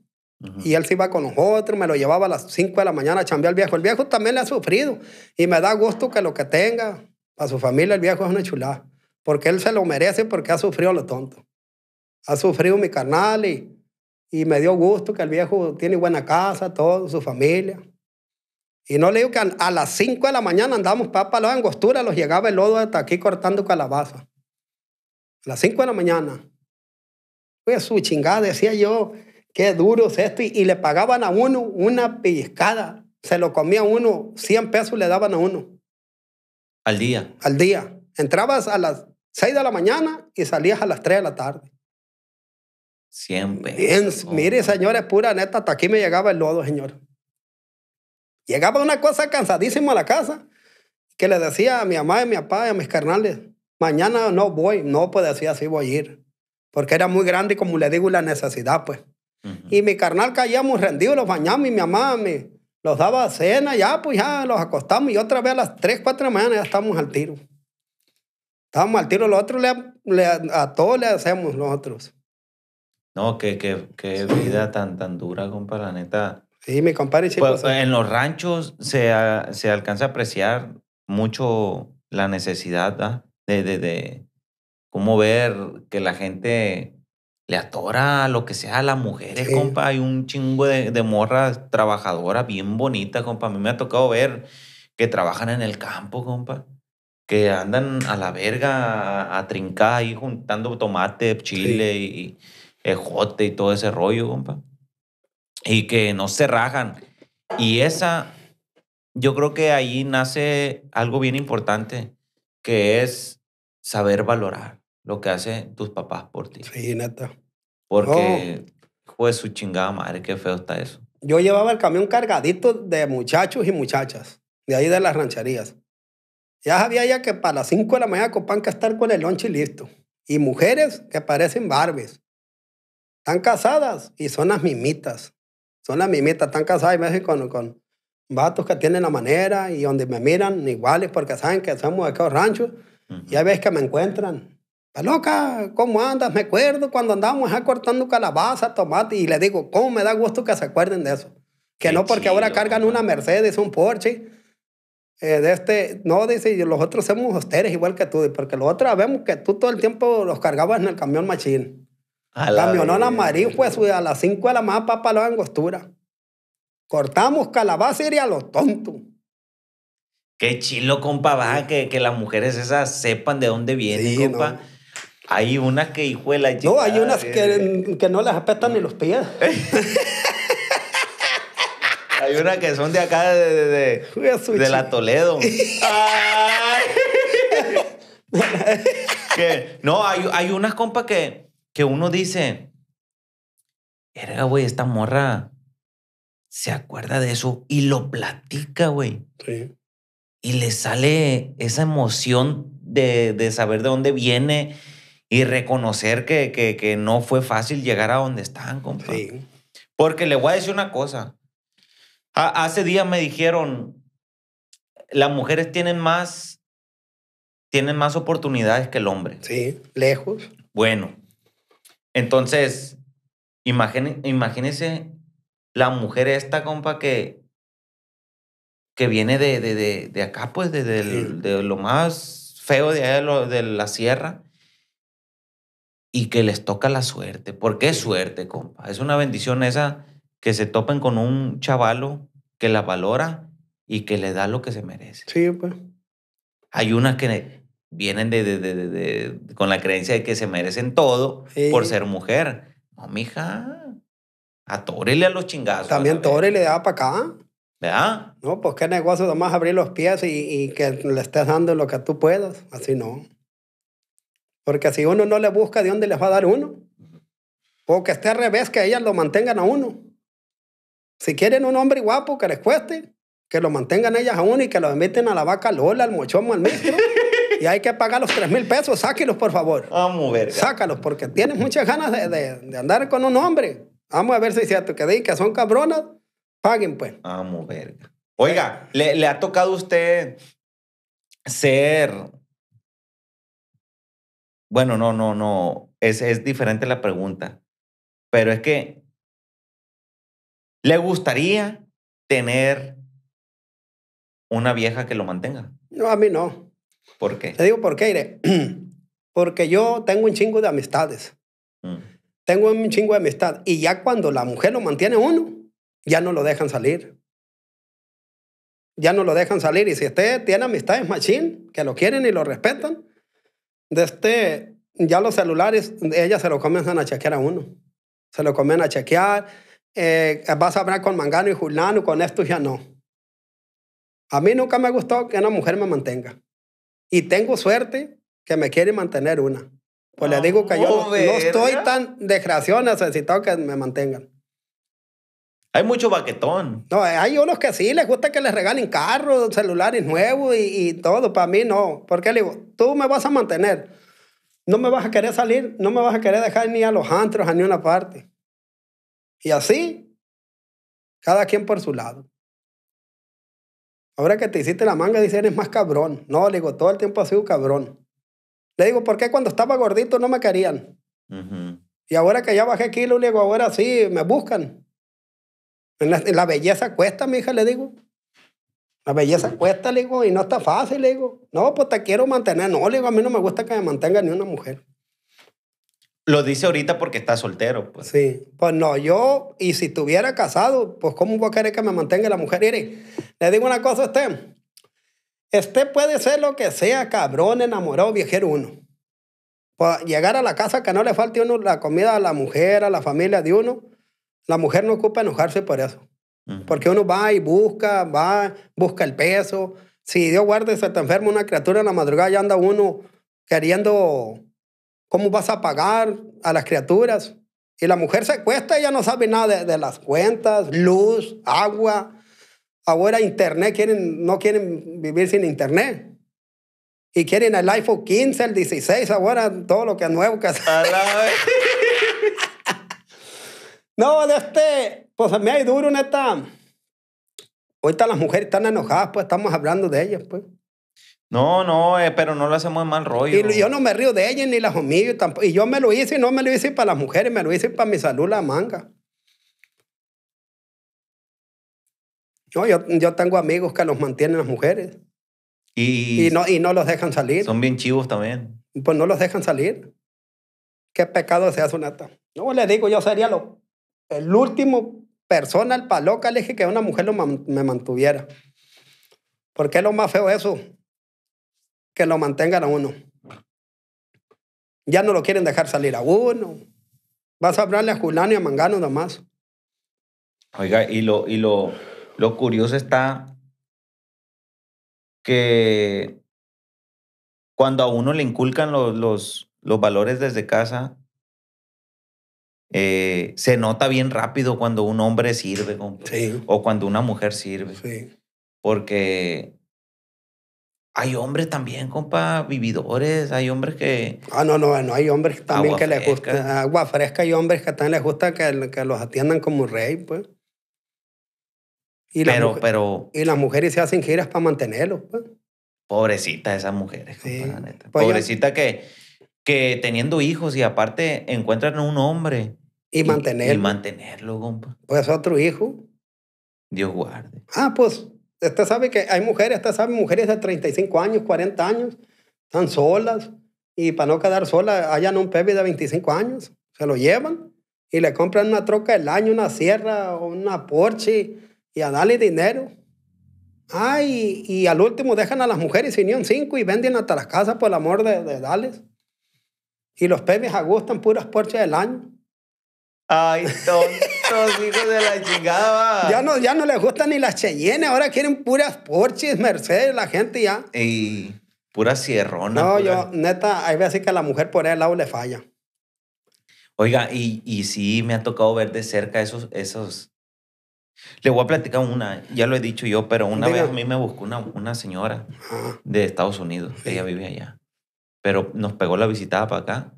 Y él se iba con nosotros, me lo llevaba a las 5 de la mañana a chambear al viejo. El viejo también le ha sufrido y me da gusto que lo que tenga para su familia, el viejo es una chulada. Porque él se lo merece porque ha sufrido lo tonto. Ha sufrido mi carnal y, y me dio gusto que el viejo tiene buena casa, todo, su familia. Y no le digo que a, las 5 de la mañana andábamos para la angostura, los llegaba el lodo hasta aquí cortando calabaza. A las 5 de la mañana. Fue pues, su chingada, decía yo, qué duro es esto. Y, le pagaban a uno una pellizcada. Se lo comía uno, 100 pesos le daban a uno. ¿Al día? Al día. Entrabas a las 6 de la mañana y salías a las 3 de la tarde. Siempre. mire, señores, pura neta, hasta aquí me llegaba el lodo, señor. Llegaba una cosa cansadísima a la casa que le decía a mi mamá y a mi papá y a mis carnales, mañana no voy, no, pues decía, así voy a ir. Porque era muy grande, y como le digo, la necesidad, pues. Y mi carnal caíamos rendido los bañamos y mi mamá me, los daba cena, ya pues ya los acostamos y otra vez a las 3, 4 de la mañana ya estamos al tiro. Estábamos al tiro, los otros a todos le hacemos nosotros. No, qué, vida tan, tan dura, compa, la neta. Sí, mi compadre. Pues, pues, en los ranchos se, se alcanza a apreciar mucho la necesidad ¿ah? de, de, cómo ver que la gente le atora lo que sea a las mujeres, compa. Hay un chingo de, de morras trabajadoras bien bonitas, compa. A mí me ha tocado ver que trabajan en el campo, compa que andan a la verga a, trincar ahí juntando tomate, chile y, ejote y todo ese rollo, compa. Y que no se rajan. Y esa, yo creo que ahí nace algo bien importante, que es saber valorar lo que hacen tus papás por ti. Sí, neta. Porque, oh. su chingada madre, qué feo está eso. Yo llevaba el camión cargadito de muchachos y muchachas, de ahí de las rancherías. Ya sabía ya que para las 5 de la mañana copan que estar con el lonche listo. Y mujeres que parecen barbes. Están casadas y son las mimitas. Son las mimitas, están casadas y me dicen con, vatos que tienen la manera y donde me miran iguales porque saben que somos de aquellos ranchos. Y hay veces que me encuentran. Loca, ¿cómo andas? Me acuerdo cuando andábamos cortando calabaza, tomate, y le digo, ¿cómo me da gusto que se acuerden de eso? Que no porque ahora cargan una Mercedes, un Porsche, eh, de este, no, dice, los otros somos hosteres igual que tú, porque los otros vemos que tú todo el tiempo los cargabas en el camión machín la amarillo, pues a las 5 de la mañana, papá, la angostura. Cortamos calabaza y a los tontos. Qué chilo, compa, baja que, las mujeres esas sepan de dónde vienen, compa. Hay unas que hijo de No, hay unas que, mm, que, no les apestan ni los pies. hay unas que son de acá, de, de, la Toledo. que, no, hay, hay unas, compa, que que uno dice, erga, güey, esta morra se acuerda de eso y lo platica, güey. Sí. Y le sale esa emoción de, de, saber de dónde viene y reconocer que, que, no fue fácil llegar a donde están, compadre Sí. Porque le voy a decir una cosa. hace días me dijeron, las mujeres tienen más, tienen más oportunidades que el hombre. Sí, lejos. Bueno, entonces, imagínense imagínese la mujer esta, compa, que, que viene de, de, de, acá, pues, de, de, lo más feo de allá, de la sierra, y que les toca la suerte. ¿Por qué suerte, compa? Es una bendición esa que se topen con un chavalo que la valora y que le da lo que se merece. Sí, pues. Hay una que vienen de, de, de, con la creencia de que se merecen todo por ser mujer. No, mija, atórele a los chingazos. También tórele le da para acá. ¿Verdad? No, pues qué negocio, nomás abrir los pies y, que le estés dando lo que tú puedas. Así no. Porque si uno no le busca, ¿de dónde les va a dar uno? O que esté al revés, que ellas lo mantengan a uno. Si quieren un hombre guapo que les cueste, que lo mantengan ellas a uno y que lo meten a la vaca Lola, al mochón, al y hay que pagar los 3 mil pesos, sáquelos por favor. Vamos, verga. Sácalos porque tienes muchas ganas de, andar con un hombre. Vamos a ver si es cierto que son cabronas, paguen pues. Vamos, verga. Oiga, ¿le, ha tocado a usted ser... Bueno, no, no, no. Es, es diferente la pregunta. Pero es que... ¿Le gustaría tener una vieja que lo mantenga? No, a mí no. ¿Por qué? Te digo por qué, Iré. Porque yo tengo un chingo de amistades. Mm. Tengo un chingo de amistad. Y ya cuando la mujer lo mantiene uno, ya no lo dejan salir. Ya no lo dejan salir. Y si usted tiene amistades machín, que lo quieren y lo respetan, de este, ya los celulares, ellas se lo comienzan a chequear a uno. Se lo comienzan a chequear. Eh, vas a hablar con Mangano y Juliano, con esto ya no. A mí nunca me gustó que una mujer me mantenga. Y tengo suerte que me quieren mantener una. Pues le digo que yo oh, no, estoy tan de creación necesitado que me mantengan. Hay mucho baquetón. No, eh, hay unos que sí, les gusta que les regalen carros, celulares nuevos y, todo. Para mí no. Porque le digo, tú me vas a mantener. No me vas a querer salir, no me vas a querer dejar ni a los antros, a ni una parte. Y así, cada quien por su lado. Ahora que te hiciste la manga, dice, eres más cabrón. No, le digo, todo el tiempo ha sido cabrón. Le digo, ¿por qué cuando estaba gordito no me querían? Y ahora que ya bajé kilo, le digo, ahora sí, me buscan. la, la, belleza cuesta, mi hija, le digo. La belleza cuesta, le digo, y no está fácil, le digo. No, pues te quiero mantener. No, le digo, a mí no me gusta que me mantenga ni una mujer. Lo dice ahorita porque está soltero. Pues. Sí, pues no, yo, y si estuviera casado, pues ¿cómo voy a querer que me mantenga la mujer? Mire, le digo una cosa a usted. Usted puede ser lo que sea, cabrón, enamorado, viajero uno. Pues llegar a la casa que no le falte uno la comida a la mujer, a la familia de uno. La mujer no ocupa enojarse por eso. Porque uno va y busca, va, busca el peso. Si Dios guarde, se te enferma una criatura en la madrugada, ya anda uno queriendo ¿Cómo vas a pagar a las criaturas? Y la mujer se cuesta, ella no sabe nada de, las cuentas, luz, agua. Ahora internet, quieren, no quieren vivir sin internet. Y quieren el iPhone 15, el 16, ahora todo lo que es nuevo que no, de este, pues me hay duro, neta. Ahorita las mujeres están enojadas, pues estamos hablando de ellas, pues. No, no, eh, pero no lo hacemos de mal rollo. Y yo no me río de ella, ni las homillas tampoco. Y yo me lo hice y no me lo hice para las mujeres, me lo hice para mi salud, la manga. yo, yo tengo amigos que los mantienen las mujeres. Y, no, y no los dejan salir. Son bien chivos también. Pues no los dejan salir. Qué pecado sea su nata. No le digo, yo sería lo, el último persona, el paloca, le que una mujer lo me mantuviera. Porque es lo más feo eso que lo mantengan a uno. Ya no lo quieren dejar salir a uno. Vas a hablarle a Julano y a Mangano más. Oiga, y lo, y lo, lo curioso está que cuando a uno le inculcan los, los, los valores desde casa, eh, se nota bien rápido cuando un hombre sirve o cuando una mujer sirve. Porque hay hombres también, compa, vividores, hay hombres que... Ah, no, no, no, hay hombres también que les gusta agua fresca, hay hombres que también les gusta que, que los atiendan como rey, pues. Y pero, pero... Y las mujeres se hacen giras para mantenerlos, pues. Pobrecitas esas mujeres, compa, neta. Pues Pobrecita que, que teniendo hijos y aparte encuentran un hombre. Y, y mantenerlo. Y mantenerlo, compa. Pues otro hijo. Dios guarde. Ah, pues Usted sabe que hay mujeres, usted sabe, mujeres de 35 años, 40 años, están solas y para no quedar solas hallan un pebe de 25 años, se lo llevan y le compran una troca del año, una sierra o una Porsche y a darle dinero. Ay, y, al último dejan a las mujeres sin un cinco y venden hasta las casas por el amor de, de Y los pebes agustan puras porches del año. Ay, hijos de la chingada. Ya no, ya no les gustan ni las Cheyenne, ahora quieren puras Porches, Mercedes, la gente ya. Y pura sierrona. No, yo, neta, hay veces que la mujer por el lado le falla. Oiga, y, y sí me ha tocado ver de cerca esos, esos. Le voy a platicar una, ya lo he dicho yo, pero una vez a mí me buscó una, una señora ah. de Estados Unidos, ella vive allá. Pero nos pegó la visitada para acá.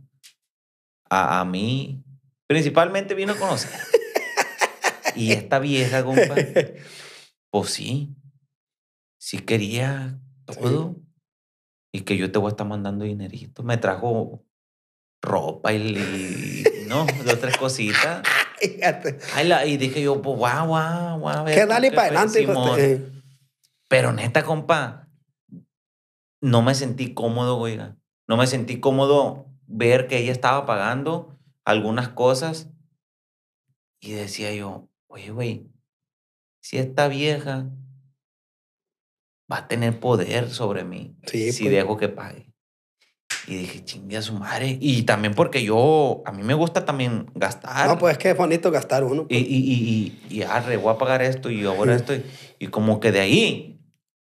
A, a mí, principalmente vino a conocer. y esta vieja, compa, pues sí, sí quería todo. Y que yo te voy a estar mandando dinerito. Me trajo ropa y, no, dos, tres cositas. y dije yo, pues guau, guau, guau. Que dale para adelante. Este, eh. Pero neta, compa, no me sentí cómodo, oiga. No me sentí cómodo ver que ella estaba pagando algunas cosas. Y decía yo, Oye, güey, si esta vieja va a tener poder sobre mí si pues. dejo que pague. Y dije, chingue a su madre. Y también porque yo, a mí me gusta también gastar. No, pues es que es bonito gastar uno. Pues. Y, y, y, y, arre, voy a pagar esto y ahora esto. Y, como que de ahí,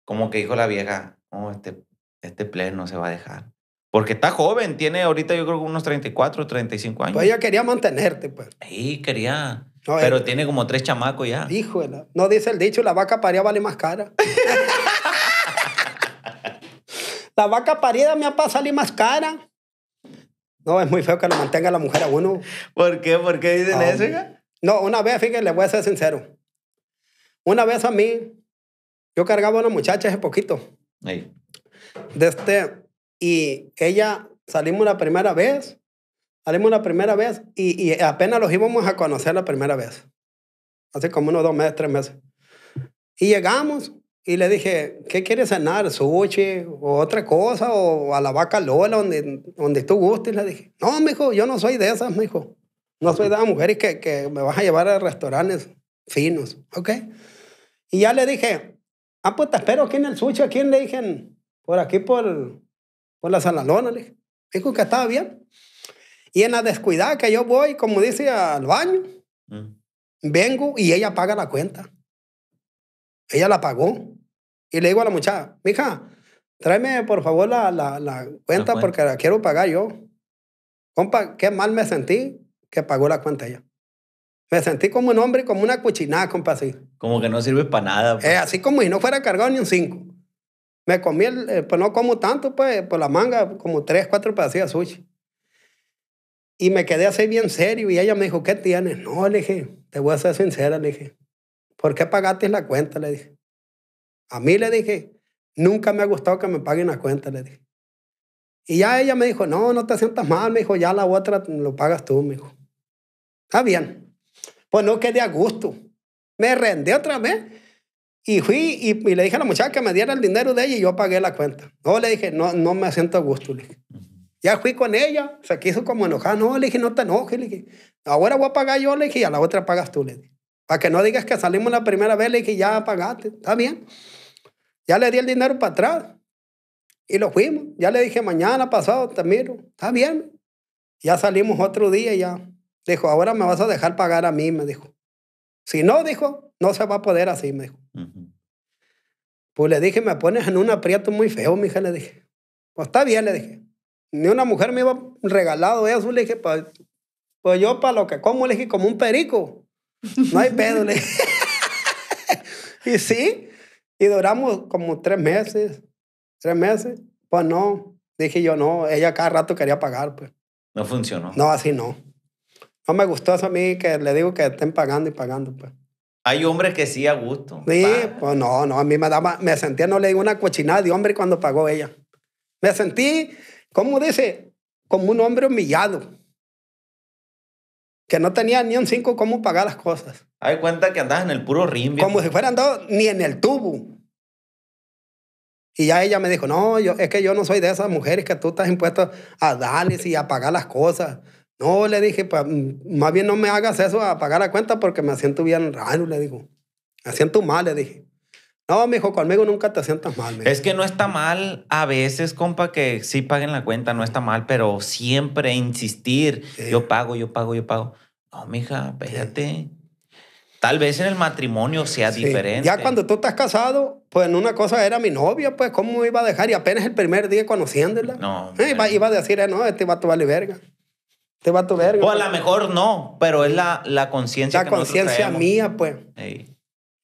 como que dijo la vieja, oh, este, este no se va a dejar. Porque está joven, tiene ahorita yo creo que unos 34, 35 pues, años. Pues ella quería mantenerte, pues. Sí, quería. Eh, Pero tiene como tres chamacos ya. Hijo, No dice el dicho, la vaca parida vale más cara. la vaca parida me ha pasado salir más cara. No, es muy feo que lo mantenga la mujer a uno. ¿Por qué? ¿Por qué dicen ah, eso? No, una vez, fíjense, le voy a ser sincero. Una vez a mí, yo cargaba a una muchacha hace poquito. Ahí. De este, y ella salimos la primera vez Salimos la primera vez y, apenas los íbamos a conocer la primera vez. Hace como unos dos meses, tres meses. Y llegamos y le dije, ¿qué quieres cenar? ¿Sushi o otra cosa? ¿O a la vaca Lola, donde, donde tú gustes? Le dije, no, mijo, yo no soy de esas, hijo No soy de las mujeres que, que me vas a llevar a restaurantes finos, ¿ok? Y ya le dije, ah, pues te espero aquí en el sushi, quién le dije, por aquí, por, por la lona le dije. Dijo que estaba bien. Y en la descuidada que yo voy, como dice, al baño, mm. vengo y ella paga la cuenta. Ella la pagó. Y le digo a la muchacha, mija, tráeme por favor la, la, cuenta porque la quiero pagar yo. Compa, qué mal me sentí que pagó la cuenta ella. Me sentí como un hombre, como una cuchinada, compa, así. Como que no sirve para nada. Pues. Eh, así como si no fuera cargado ni un cinco. Me comí, eh, pues no como tanto, pues, por la manga, como tres, cuatro pedacitos de sushi. Y me quedé así bien serio y ella me dijo, ¿qué tienes? No, le dije, te voy a ser sincera, le dije, ¿por qué pagaste la cuenta? Le dije. A mí le dije, nunca me ha gustado que me paguen la cuenta, le dije. Y ya ella me dijo, no, no te sientas mal, me dijo, ya la otra lo pagas tú, me dijo. Está ah, bien. Pues no quedé a gusto. Me rendí otra vez y fui y, le dije a la muchacha que me diera el dinero de ella y yo pagué la cuenta. No, le dije, no, no me siento a gusto, le dije. Ya fui con ella, se quiso como enojar No, le dije, no te enojes, le dije, ahora voy a pagar yo, le dije, y a la otra pagas tú, le dije. Para que no digas que salimos la primera vez, le dije, ya pagaste, está bien. Ya le di el dinero para atrás y lo fuimos. Ya le dije, mañana pasado te miro, está bien. Ya salimos otro día ya. Dijo, ahora me vas a dejar pagar a mí, me dijo. Si no, dijo, no se va a poder así, me dijo. Pues le dije, me pones en un aprieto muy feo, hija. le dije. Pues está bien, le dije. Ni una mujer me iba regalado Ella Le dije, pues, pues yo para lo que como, le dije, como un perico. No hay pedo, le y sí, y duramos como tres meses. Tres meses. Pues no, dije yo no. Ella cada rato quería pagar, pues. No funcionó. No, así no. No me gustó eso a mí, que le digo que estén pagando y pagando, pues. Hay hombres que sí a gusto. Sí, pues no, no, a mí me daba, me sentía, no le di una cochinada de hombre cuando pagó ella. Me sentí ¿Cómo dice? Como un hombre humillado. Que no tenía ni un cinco cómo pagar las cosas. Hay cuenta que andas en el puro rimbio. Como si fuera andado ni en el tubo. Y ya ella me dijo, no, es que yo no soy de esas mujeres que tú estás impuesto a darles y a pagar las cosas. No, le dije, pues, mm, más bien no me hagas eso a pagar la cuenta porque me siento bien raro, le digo. Me siento mal, le dije. No, mijo, conmigo nunca te sientas mal. Es que no está mal a veces, compa, que sí paguen la cuenta, no está mal, pero siempre insistir, yo pago, yo pago, yo pago. No, mija, espérate. Tal vez en el matrimonio sea diferente. Ya cuando tú estás casado, pues una cosa era mi novia, pues cómo iba a dejar y apenas el primer día conociéndola. No. Eh, iba, a decir, eh, no, este vato vale verga. Este vato verga. O a pues". lo mejor no, pero es la, la conciencia. La conciencia mía, pues. Sí.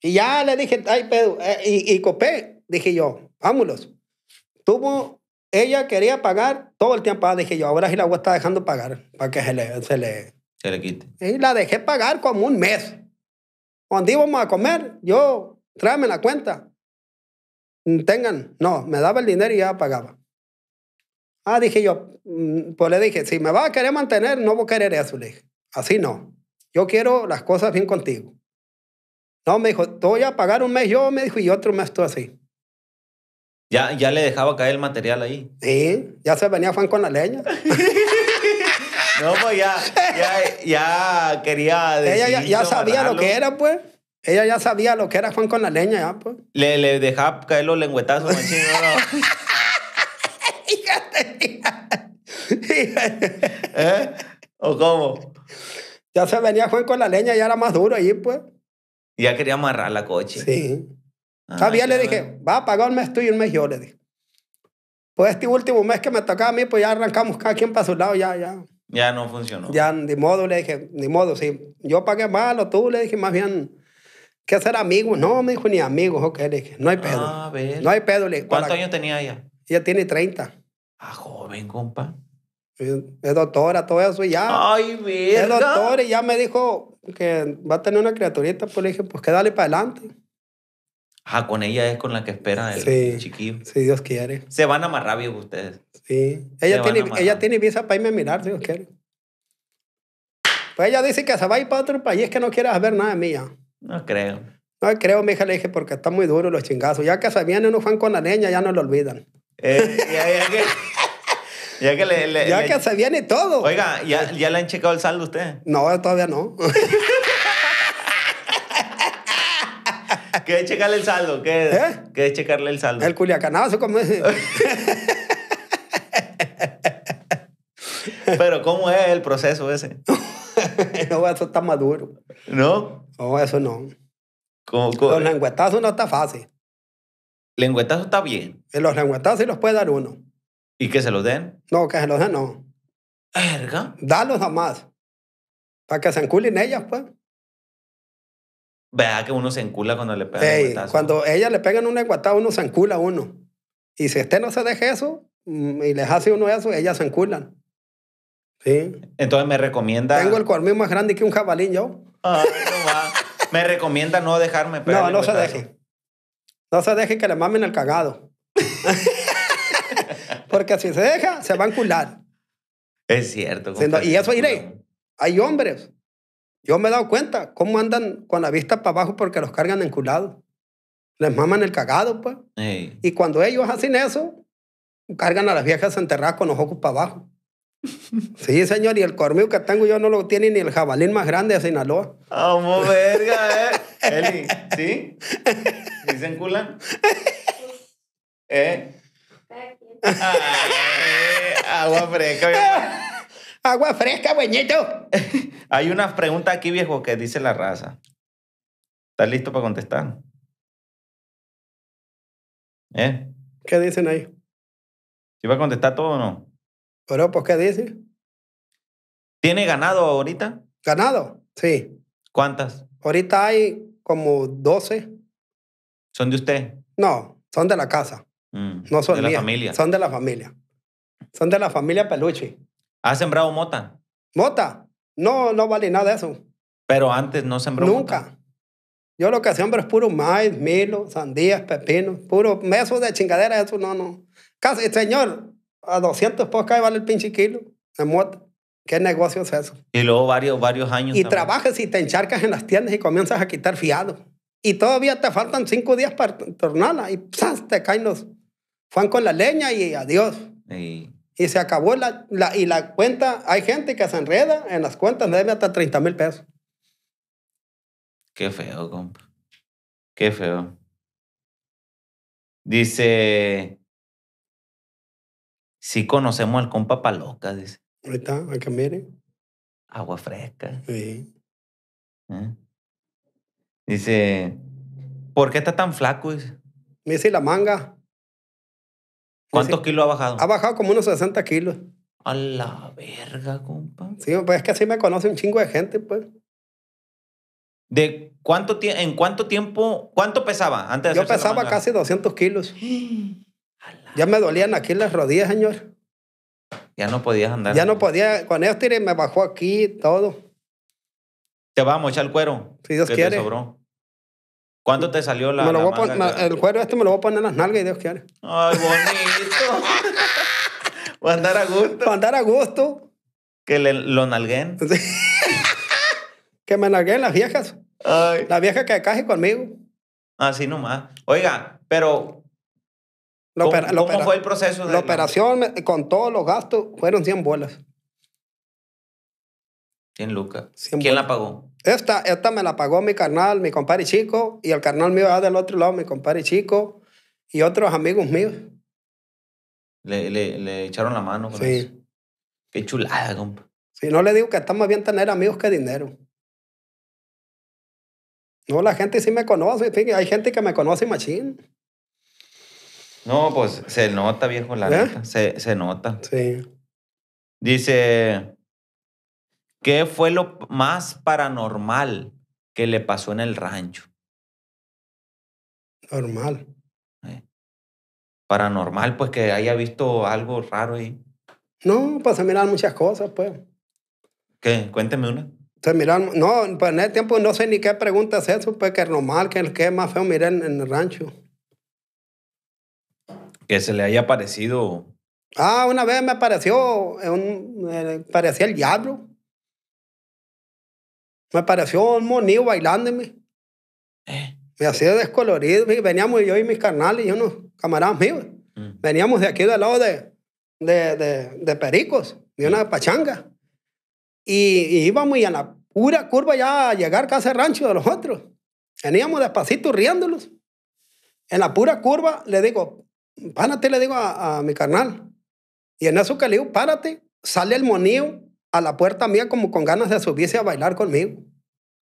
Y ya le dije, ay, pedo, eh, y, copé, dije yo, vámonos. Tuvo, ella quería pagar todo el tiempo, ah, dije yo, ahora sí la voy a estar dejando pagar para que se le, se le... Se le quite. Y la dejé pagar como un mes. Cuando íbamos a comer, yo, tráeme la cuenta. Tengan, no, me daba el dinero y ya pagaba. Ah, dije yo, mm, pues le dije, si me vas a querer mantener, no voy a querer eso, le dije. Así no. Yo quiero las cosas bien contigo. No, me dijo, te voy a pagar un mes yo, me dijo, y otro mes tú así. Ya, ya le dejaba caer el material ahí. Sí, ya se venía Juan con la leña. no, pues ya, ya, quería decir, Ella ya, sabía lo que era, pues. Ella ya sabía lo que era Juan con la leña, ya, pues. Le, le dejaba caer los lengüetazos, ¿Eh? ¿O cómo? Ya se venía Juan con la leña, ya era más duro ahí, pues. Ya quería amarrar la coche. Sí. Ah, le dije, va a pagar un mes tú y un mes yo, le dije. Pues este último mes que me tocaba a mí, pues ya arrancamos cada quien para su lado, ya, ya. Ya no funcionó. Ya, ni modo, le dije, ni modo, sí. Yo pagué malo, tú, le dije, más bien, que hacer amigos. No, me dijo, ni amigos, ok, le dije, no hay pedo. Ah, no hay pedo, le ¿Cuántos años tenía ella? Ella tiene 30. Ah, joven, compa. Es doctora, todo eso, y ya. Ay, mira. Es doctora, y ya me dijo, que va a tener una criaturita, pues le dije, pues que dale para adelante. Ah, con ella es con la que espera el chiquillo. Si Dios quiere. Se van a amarrar bien ustedes. Sí. Ella tiene, ella visa para irme a mirar, si Dios quiere. Pues ella dice que se va a ir para otro país, que no quiere ver nada de mía. No creo. No creo, mija, le dije, porque está muy duro los chingazos. Ya que se vienen, unos van con la leña, ya no lo olvidan. Eh, ya que le, ya se viene todo. Oiga, ¿ya, pues, le han checado el saldo a usted? No, todavía no. ¿Qué es checarle el saldo? ¿Qué, ¿Eh? checarle el saldo? El culiacanazo, como es. Pero, ¿cómo es el proceso ese? no, eso está maduro. ¿No? No, eso no. Los lengüetazos no está fácil. ¿Lengüetazo está bien? Los lengüetazos sí los puede dar uno. ¿Y que se los den? No, que se los den, no. Erga. Dalos más! Para que se enculen ellas, pues. Vea que uno se encula cuando le pegan Ey, Cuando ellas le pegan una guatada, uno se encula uno. Y si usted no se deje eso mm, y les hace uno eso, ellas se enculan. Sí. Entonces me recomienda. Tengo el cuerno más grande que un jabalín yo. ¡Ah, no va. me recomienda no dejarme pegar. No, no se deje. No se deje que le mamen el cagado. Porque si se deja, se va a encular. Es cierto. Y eso, iré. hay hombres. Yo me he dado cuenta cómo andan con la vista para abajo porque los cargan en enculados. Les maman el cagado, pues. Y cuando ellos hacen eso, cargan a las viejas enterradas con los ojos para abajo. Sí, señor, y el cormigo que tengo yo no lo tiene ni el jabalín más grande de Sinaloa. ¡Vamos, verga, eh! Eli, ¿sí? Dicen se ¿Eh? Ah, eh, agua fresca. agua fresca, buenito. Hay una pregunta aquí, viejo, que dice la raza. ¿Estás listo para contestar? ¿Eh? ¿Qué dicen ahí? Si va a contestar todo o no? Pero, pues, ¿qué dice? ¿Tiene ganado ahorita? ¿Ganado? Sí. ¿Cuántas? Ahorita hay como 12. ¿Son de usted? No, son de la casa. Mm, no son de la familia. Son de la familia. Son de la familia Peluche. ¿Has sembrado mota? ¿Mota? No, no vale nada eso. Pero antes no sembró Nunca. Yo lo que siembro es puro maíz, milo, sandías, pepino, puro meso de chingadera, eso no, no. Casi, señor, a 200 por vale el pinche kilo de mota. ¿Qué negocio es eso? Y luego varios, varios años. Y trabajas y te encharcas en las tiendas y comienzas a quitar fiado. Y todavía te faltan cinco días para tornarla y te caen los, fueron con la leña y adiós. Y se acabó la, y la cuenta. Hay gente que se enreda en las cuentas, debe hasta 30 mil pesos. Qué feo, compa. Qué feo. Dice. Sí conocemos al compa Paloca, dice. Ahí está, que miren. Agua fresca. Sí. ¿Eh? Dice. ¿Por qué está tan flaco? Me dice la manga. ¿Cuántos kilos ha bajado? Ha bajado como unos 60 kilos. A la verga, compa. Sí, pues es que así me conoce un chingo de gente, pues. ¿De cuánto en cuánto tiempo, cuánto pesaba antes de Yo pesaba casi 200 kilos. ya me dolían aquí las rodillas, señor. Ya no podías andar. Ya no podía, con esto y me bajó aquí todo. Te vamos, a echar el cuero. Si Dios quiere. Te sobró. ¿Cuánto mm. te salió la.? El cuero este me lo voy a poner en las nalgas y Dios quiere. Ay, bonito. a andar a gusto. a andar a gusto. Que le, lo nalguen. que me nalguen las viejas. Las viejas que caje conmigo. Así nomás. Oiga, pero. ¿Cómo, fue el proceso de.? La operación con todos los gastos fueron 100 bolas. 100 lucas. ¿Quién la pagó? Esta, esta me la pagó mi carnal, mi compadre chico, y el carnal mío va del otro lado, mi compadre chico, y otros amigos míos. Le, le, echaron la mano sí. Qué chulada, compa. Sí, no le digo que está más bien tener amigos que dinero. No, la gente sí me conoce, hay gente que me conoce machín. No, pues se nota, viejo, la ¿Eh? neta. Se, se nota. Sí. Dice, ¿Qué fue lo más paranormal que le pasó en el rancho? Normal. Eh, paranormal, pues que haya visto algo raro ahí. No, pues se miraron muchas cosas, pues. ¿Qué? Cuénteme una. Se miran, no, pues en ese tiempo no sé ni qué preguntas es eso, pues que es normal, que el que es más feo mirar en, el rancho. Que se le haya parecido Ah, una vez me apareció un, eh, parecía el diablo. Me pareció un bailando bailándome. ¿Eh? Me hacía descolorido. Veníamos yo y mis carnales y unos camaradas míos. Mm. Veníamos de aquí del lado de, de, de, de Pericos, de una mm. pachanga. Y, íbamos y en la pura curva ya a llegar casi al rancho de los otros. Veníamos despacito riéndolos. En la pura curva le digo, párate, le digo a, mi carnal. Y en eso que le digo, párate, sale el monío a la puerta mía como con ganas de subirse a bailar conmigo.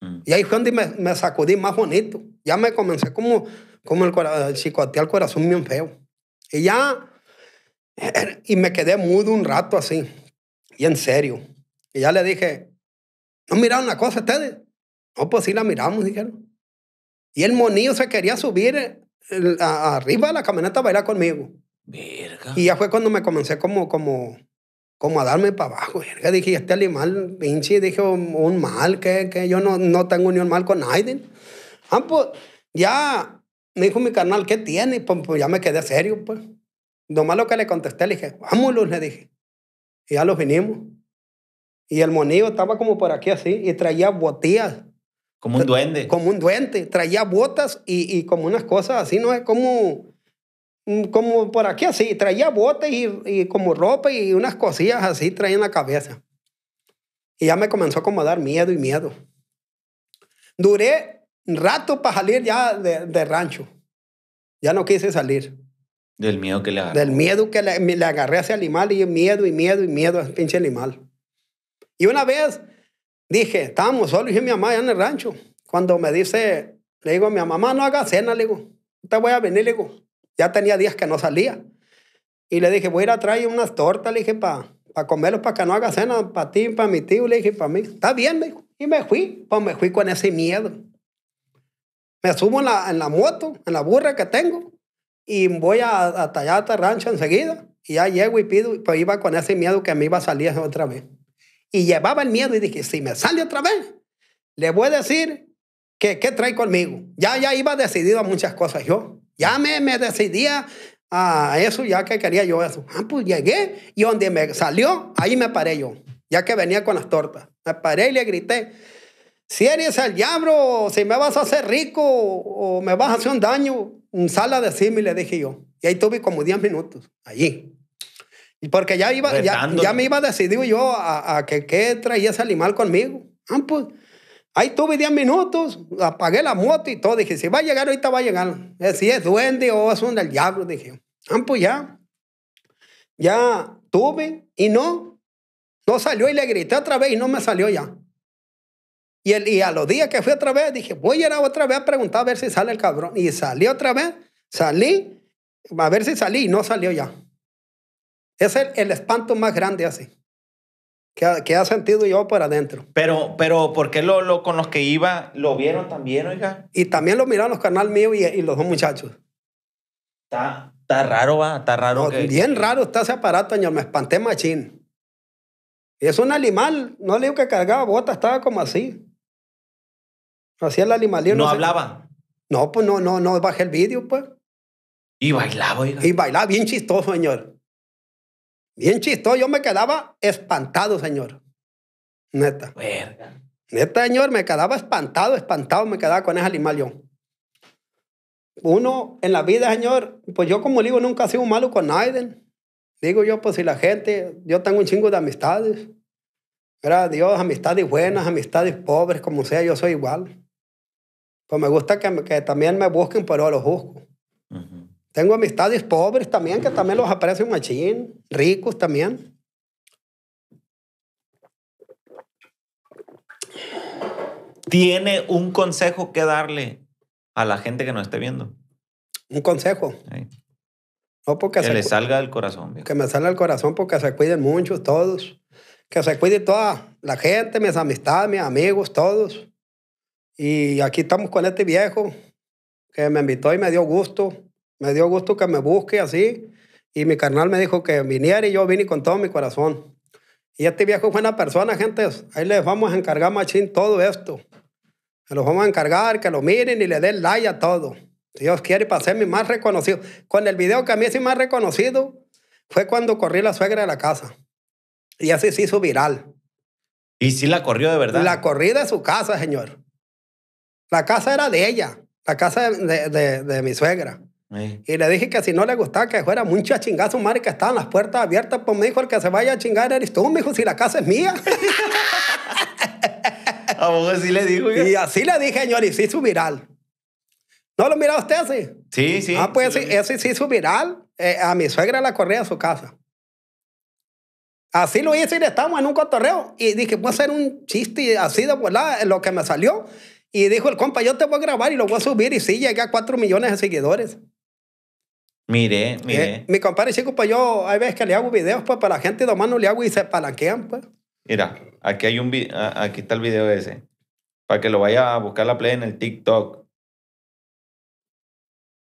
Mm. Y ahí fue donde me, sacudí más bonito. Ya me comencé como, como el, el al corazón bien feo. Y ya, y me quedé mudo un rato así, y en serio. Y ya le dije, ¿no miraron la cosa ustedes? No, pues sí la miramos, dijeron. Y el monillo se quería subir a, arriba de la camioneta a bailar conmigo. Y ya fue cuando me comencé como, como, como a darme para abajo. Verga. Dije, este animal, pinche, dije, oh, un mal, que, que yo no, no tengo ni un mal con Aiden. Ah, pues, ya, me dijo mi carnal, ¿qué tiene? Pues, pues ya me quedé serio, pues. Lo lo que le contesté, le dije, vámonos, le dije. Y ya los vinimos. Y el monillo estaba como por aquí así y traía botías. Como un duende. Como un duende. Traía botas y, y como unas cosas así, ¿no? Es como Mm, como por aquí así, traía botas y, como ropa y unas cosillas así traía en la cabeza. Y ya me comenzó como a dar miedo y miedo. Duré un rato para salir ya de, rancho. Ya no quise salir. Del miedo que le agarré. Del miedo que le, agarré a ese animal y miedo y miedo y miedo a ese pinche animal. Y una vez dije, estábamos solos, y mi mamá ya en el rancho. Cuando me dice, le digo a mi mamá, no haga cena, le digo, te voy a venir, le digo, ya tenía días que no salía. Y le dije, voy a ir a traer unas tortas, le dije, para pa comerlos, para que no haga cena, para ti, para mi tío, le dije, para mí. Está bien, Y me fui, pues me fui con ese miedo. Me subo en la, en la moto, en la burra que tengo, y voy a, a Tallata este Rancho enseguida. Y ya llego y pido, pues iba con ese miedo que me iba a salir otra vez. Y llevaba el miedo y dije, si me sale otra vez, le voy a decir que qué trae conmigo. Ya, ya iba decidido a muchas cosas yo. Ya me, me decidía a eso, ya que quería yo eso. Ah, pues llegué y donde me salió, ahí me paré yo, ya que venía con las tortas. Me paré y le grité, si eres el diablo, si me vas a hacer rico o me vas a hacer un daño, un sal a decirme, le dije yo. Y ahí tuve como 10 minutos, allí. Y porque ya, iba, ya, me iba decidido yo a, a que, que traía ese animal conmigo. Ah, pues Ahí tuve 10 minutos, apagué la moto y todo. Dije, si va a llegar, ahorita va a llegar. Eh, si es duende o es un del diablo, dije. Ah, pues ya. Ya tuve y no. No salió y le grité otra vez y no me salió ya. Y, el, y a los días que fui otra vez, dije, voy a ir a otra vez a preguntar a ver si sale el cabrón. Y salí otra vez, salí, a ver si salí y no salió ya. Es el espanto más grande así. ¿Qué ha sentido yo para adentro. Pero, pero, ¿por qué lo, lo, con los que iba lo vieron también, oiga? Y también lo miraron los canal míos y, los dos muchachos. Está, está raro, va, está raro. Bien raro está ese aparato, señor. me espanté machín. es un animal, no le digo que cargaba bota, estaba como así. Hacía el animal. ¿No, no hablaba? No, pues no, no, no, bajé el vídeo, pues. Y bailaba, oiga. Y bailaba bien chistoso, señor. Bien chistoso, yo me quedaba espantado, señor. Neta. Verga. Neta, señor, me quedaba espantado, espantado, me quedaba con ese animal yo. Uno en la vida, señor, pues yo como digo, nunca he sido malo con nadie. Digo yo, pues si la gente, yo tengo un chingo de amistades. Gracias a Dios, amistades buenas, amistades pobres, como sea, yo soy igual. Pues me gusta que, también me busquen, pero los busco. Tengo amistades pobres también, que también los aprecio un machín, ricos también. ¿Tiene un consejo que darle a la gente que nos esté viendo? Un consejo. No que se le salga del corazón. Que me salga del corazón porque se cuiden muchos, todos. Que se cuide toda la gente, mis amistades, mis amigos, todos. Y aquí estamos con este viejo que me invitó y me dio gusto. Me dio gusto que me busque así. Y mi carnal me dijo que viniera y yo vine con todo mi corazón. Y este viejo fue una persona, gente. Ahí les vamos a encargar, machín, todo esto. Se los vamos a encargar, que lo miren y le den like a todo. Dios quiere, para ser mi más reconocido. Con el video que a mí sí más reconocido fue cuando corrí la suegra de la casa. Y así se hizo viral. ¿Y sí si la corrió de verdad? La corrí de su casa, señor. La casa era de ella, la casa de mi suegra. Y le dije que si no le gustaba que fuera mucho a chingar su madre que estaban las puertas abiertas, pues me dijo, el que se vaya a chingar eres tú, me dijo, si la casa es mía. así le dijo? Y así le dije, señor, y sí su viral. ¿No lo miraba usted así? Sí, sí. Ah, pues ese, sí su viral. Eh, a mi suegra la corría a su casa. Así lo hice y estamos en un cotorreo. Y dije, voy a hacer un chiste así de volada, eh, lo que me salió. Y dijo el compa, yo te voy a grabar y lo voy a subir. Y sí, llegué a 4 millones de seguidores. Mire, eh, mire. mi compadre chico, pues yo hay veces que le hago videos pues, para la gente y nomás le hago y se palanquean, pues. Mira, aquí hay un ah, aquí está el video ese. Para que lo vaya a buscar la play en el TikTok.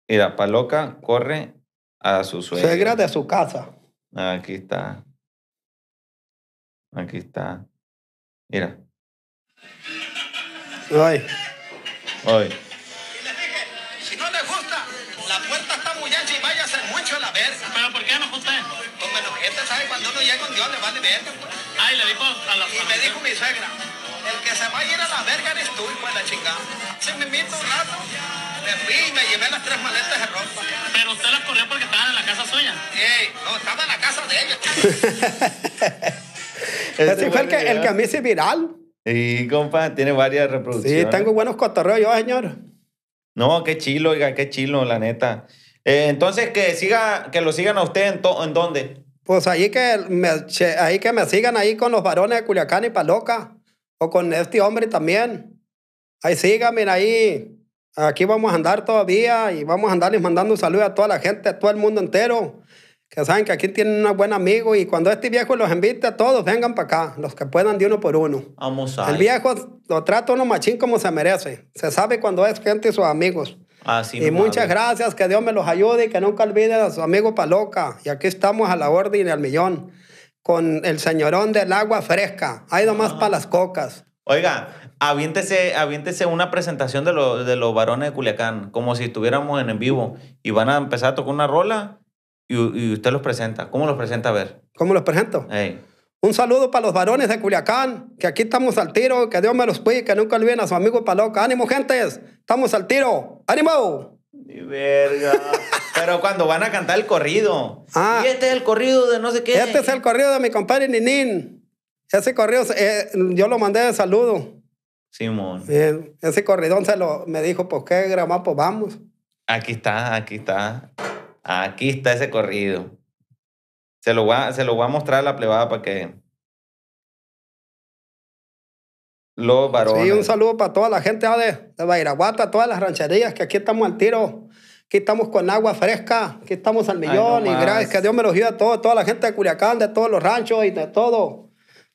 Mira, Paloca corre a su suegra. Suegra de su casa. Aquí está. Aquí está. Mira. Ay. cuando uno llega con Dios le vale verga. Ay, le dijo a la Y me dijo mi suegra, el que se va a ir a la verga eres tú, y la chingada. Se me invito un rato, me fui y me llevé las tres maletas de ropa. Pero usted las corrió porque estaban en la casa suya. Sí, no, estaba en la casa de ellos. Ese fue el que, el a mí se viral. Sí, compa, tiene varias reproducciones. Sí, tengo buenos cotorreos yo, señor. No, qué chilo, oiga, qué chilo, la neta. Eh, entonces, que siga, que lo sigan a usted en, en dónde? Pues ahí que, me, ahí que me sigan ahí con los varones de Culiacán y Paloca, o con este hombre también. Ahí mira ahí. Aquí vamos a andar todavía y vamos a andarles mandando un saludo a toda la gente, a todo el mundo entero, que saben que aquí tienen un buen amigo y cuando este viejo los invite a todos, vengan para acá, los que puedan de uno por uno. Vamos a El viejo lo trata uno machín como se merece. Se sabe cuando es gente y sus amigos y muchas gracias, que Dios me los ayude y que nunca olvide a su amigo Paloca. Y aquí estamos a la orden y al millón, con el señorón del agua fresca. Hay nomás para ah. las cocas. Oiga, aviéntese, una presentación de, de los varones de Culiacán, como si estuviéramos en, en vivo. Y van a empezar a tocar una rola y, usted los presenta. ¿Cómo los presenta a ver? ¿Cómo los presento? Un saludo para los varones de Culiacán, que aquí estamos al tiro, que Dios me los cuide, que nunca olviden a su amigo Paloca. ¡Ánimo, gentes! ¡Estamos al tiro! ¡Ánimo! verga. Pero cuando van a cantar el corrido. Ah, este es el corrido de no sé qué. Este es el corrido de mi compadre Ninín. Ese corrido, eh, yo lo mandé de saludo. Simón. Eh, ese corridón se lo, me dijo, pues qué grabamos, vamos. Aquí está, aquí está. Aquí está ese corrido. Se lo voy a, mostrar a la plebada para que. Los varones. Sí, un saludo para toda la gente ah, de, de Bairaguata, todas las rancherías, que aquí estamos al tiro. Aquí estamos con agua fresca, aquí estamos al millón. y gracias, que Dios me los ayude a todos, toda la gente de Culiacán, de todos los ranchos y de todo.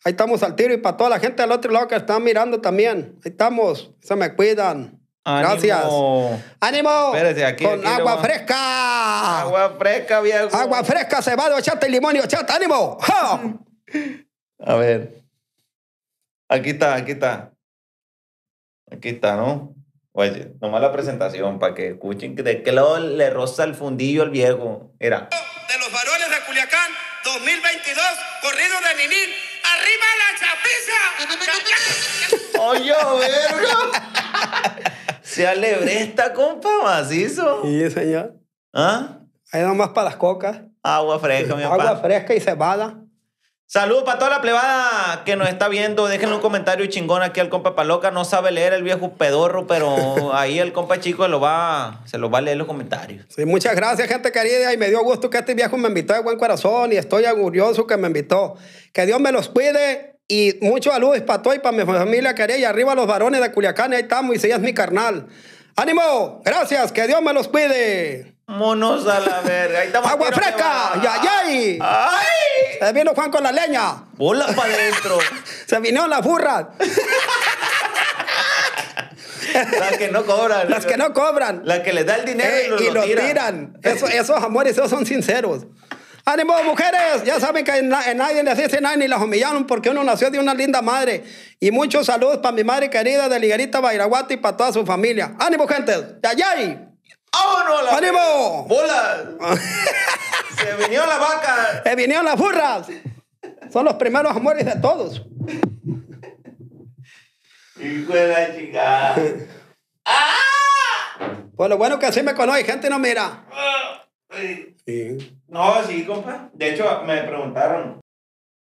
Ahí estamos al tiro y para toda la gente del otro lado que están mirando también. Ahí estamos, se me cuidan. Ánimo. Gracias. ¡Ánimo! aquí, Con agua fresca. Agua fresca, viejo. Agua fresca, cebado, chata y limón y ¡Ánimo! A ver. Aquí está, aquí está. Aquí está, ¿no? Oye, nomás la presentación para que escuchen de qué lado le roza el fundillo al viejo. Era. De los varones de Culiacán 2022, corrido de Ninín. ¡Arriba la chapiza! ¡Oye, verga! Se esta, compa, macizo. Sí, señor. ¿Ah? Ahí nomás para las cocas. Agua fresca, mi papá. Agua fresca y cebada. Saludos para toda la plebada que nos está viendo. Déjenle un comentario chingón aquí al compa Paloca. No sabe leer el viejo pedorro, pero ahí el compa chico lo va, se lo va a leer los comentarios. Sí, muchas gracias, gente querida. Y me dio gusto que este viejo me invitó de buen corazón y estoy orgulloso que me invitó. Que Dios me los cuide y mucho saludos para todo y para mi familia querida. Y arriba los varones de Culiacán, ahí estamos. Y si es mi carnal. ¡Ánimo! ¡Gracias! ¡Que Dios me los pide! ¡Monos a la verga! Ahí estamos ¡Agua fresca! ¡Yayay! ¡Ay! ay. Se vino Juan con la leña. ¡Bola para adentro! Se vino la burra. Las que no cobran. Las que no cobran. Las que les da el dinero y, eh, los tiran. esos amores, esos son sinceros. ¡Ánimo, mujeres! Ya saben que nadie les dice nada ni las humillaron porque uno nació de una linda madre. Y muchos saludos para mi madre querida de Liguerita Bairaguati y para toda su familia. ¡Ánimo, gente! ¡Yayay! ¡Vámonos! La ¡Ánimo! ¡Bola! ¡Se vinieron las vaca ¡Se vinieron las burras! Son los primeros amores de todos. Hijo de chica. ¡Ah! Pues lo bueno que así me conoce, gente no mira. Ah. No, sí, compa. De hecho, me preguntaron,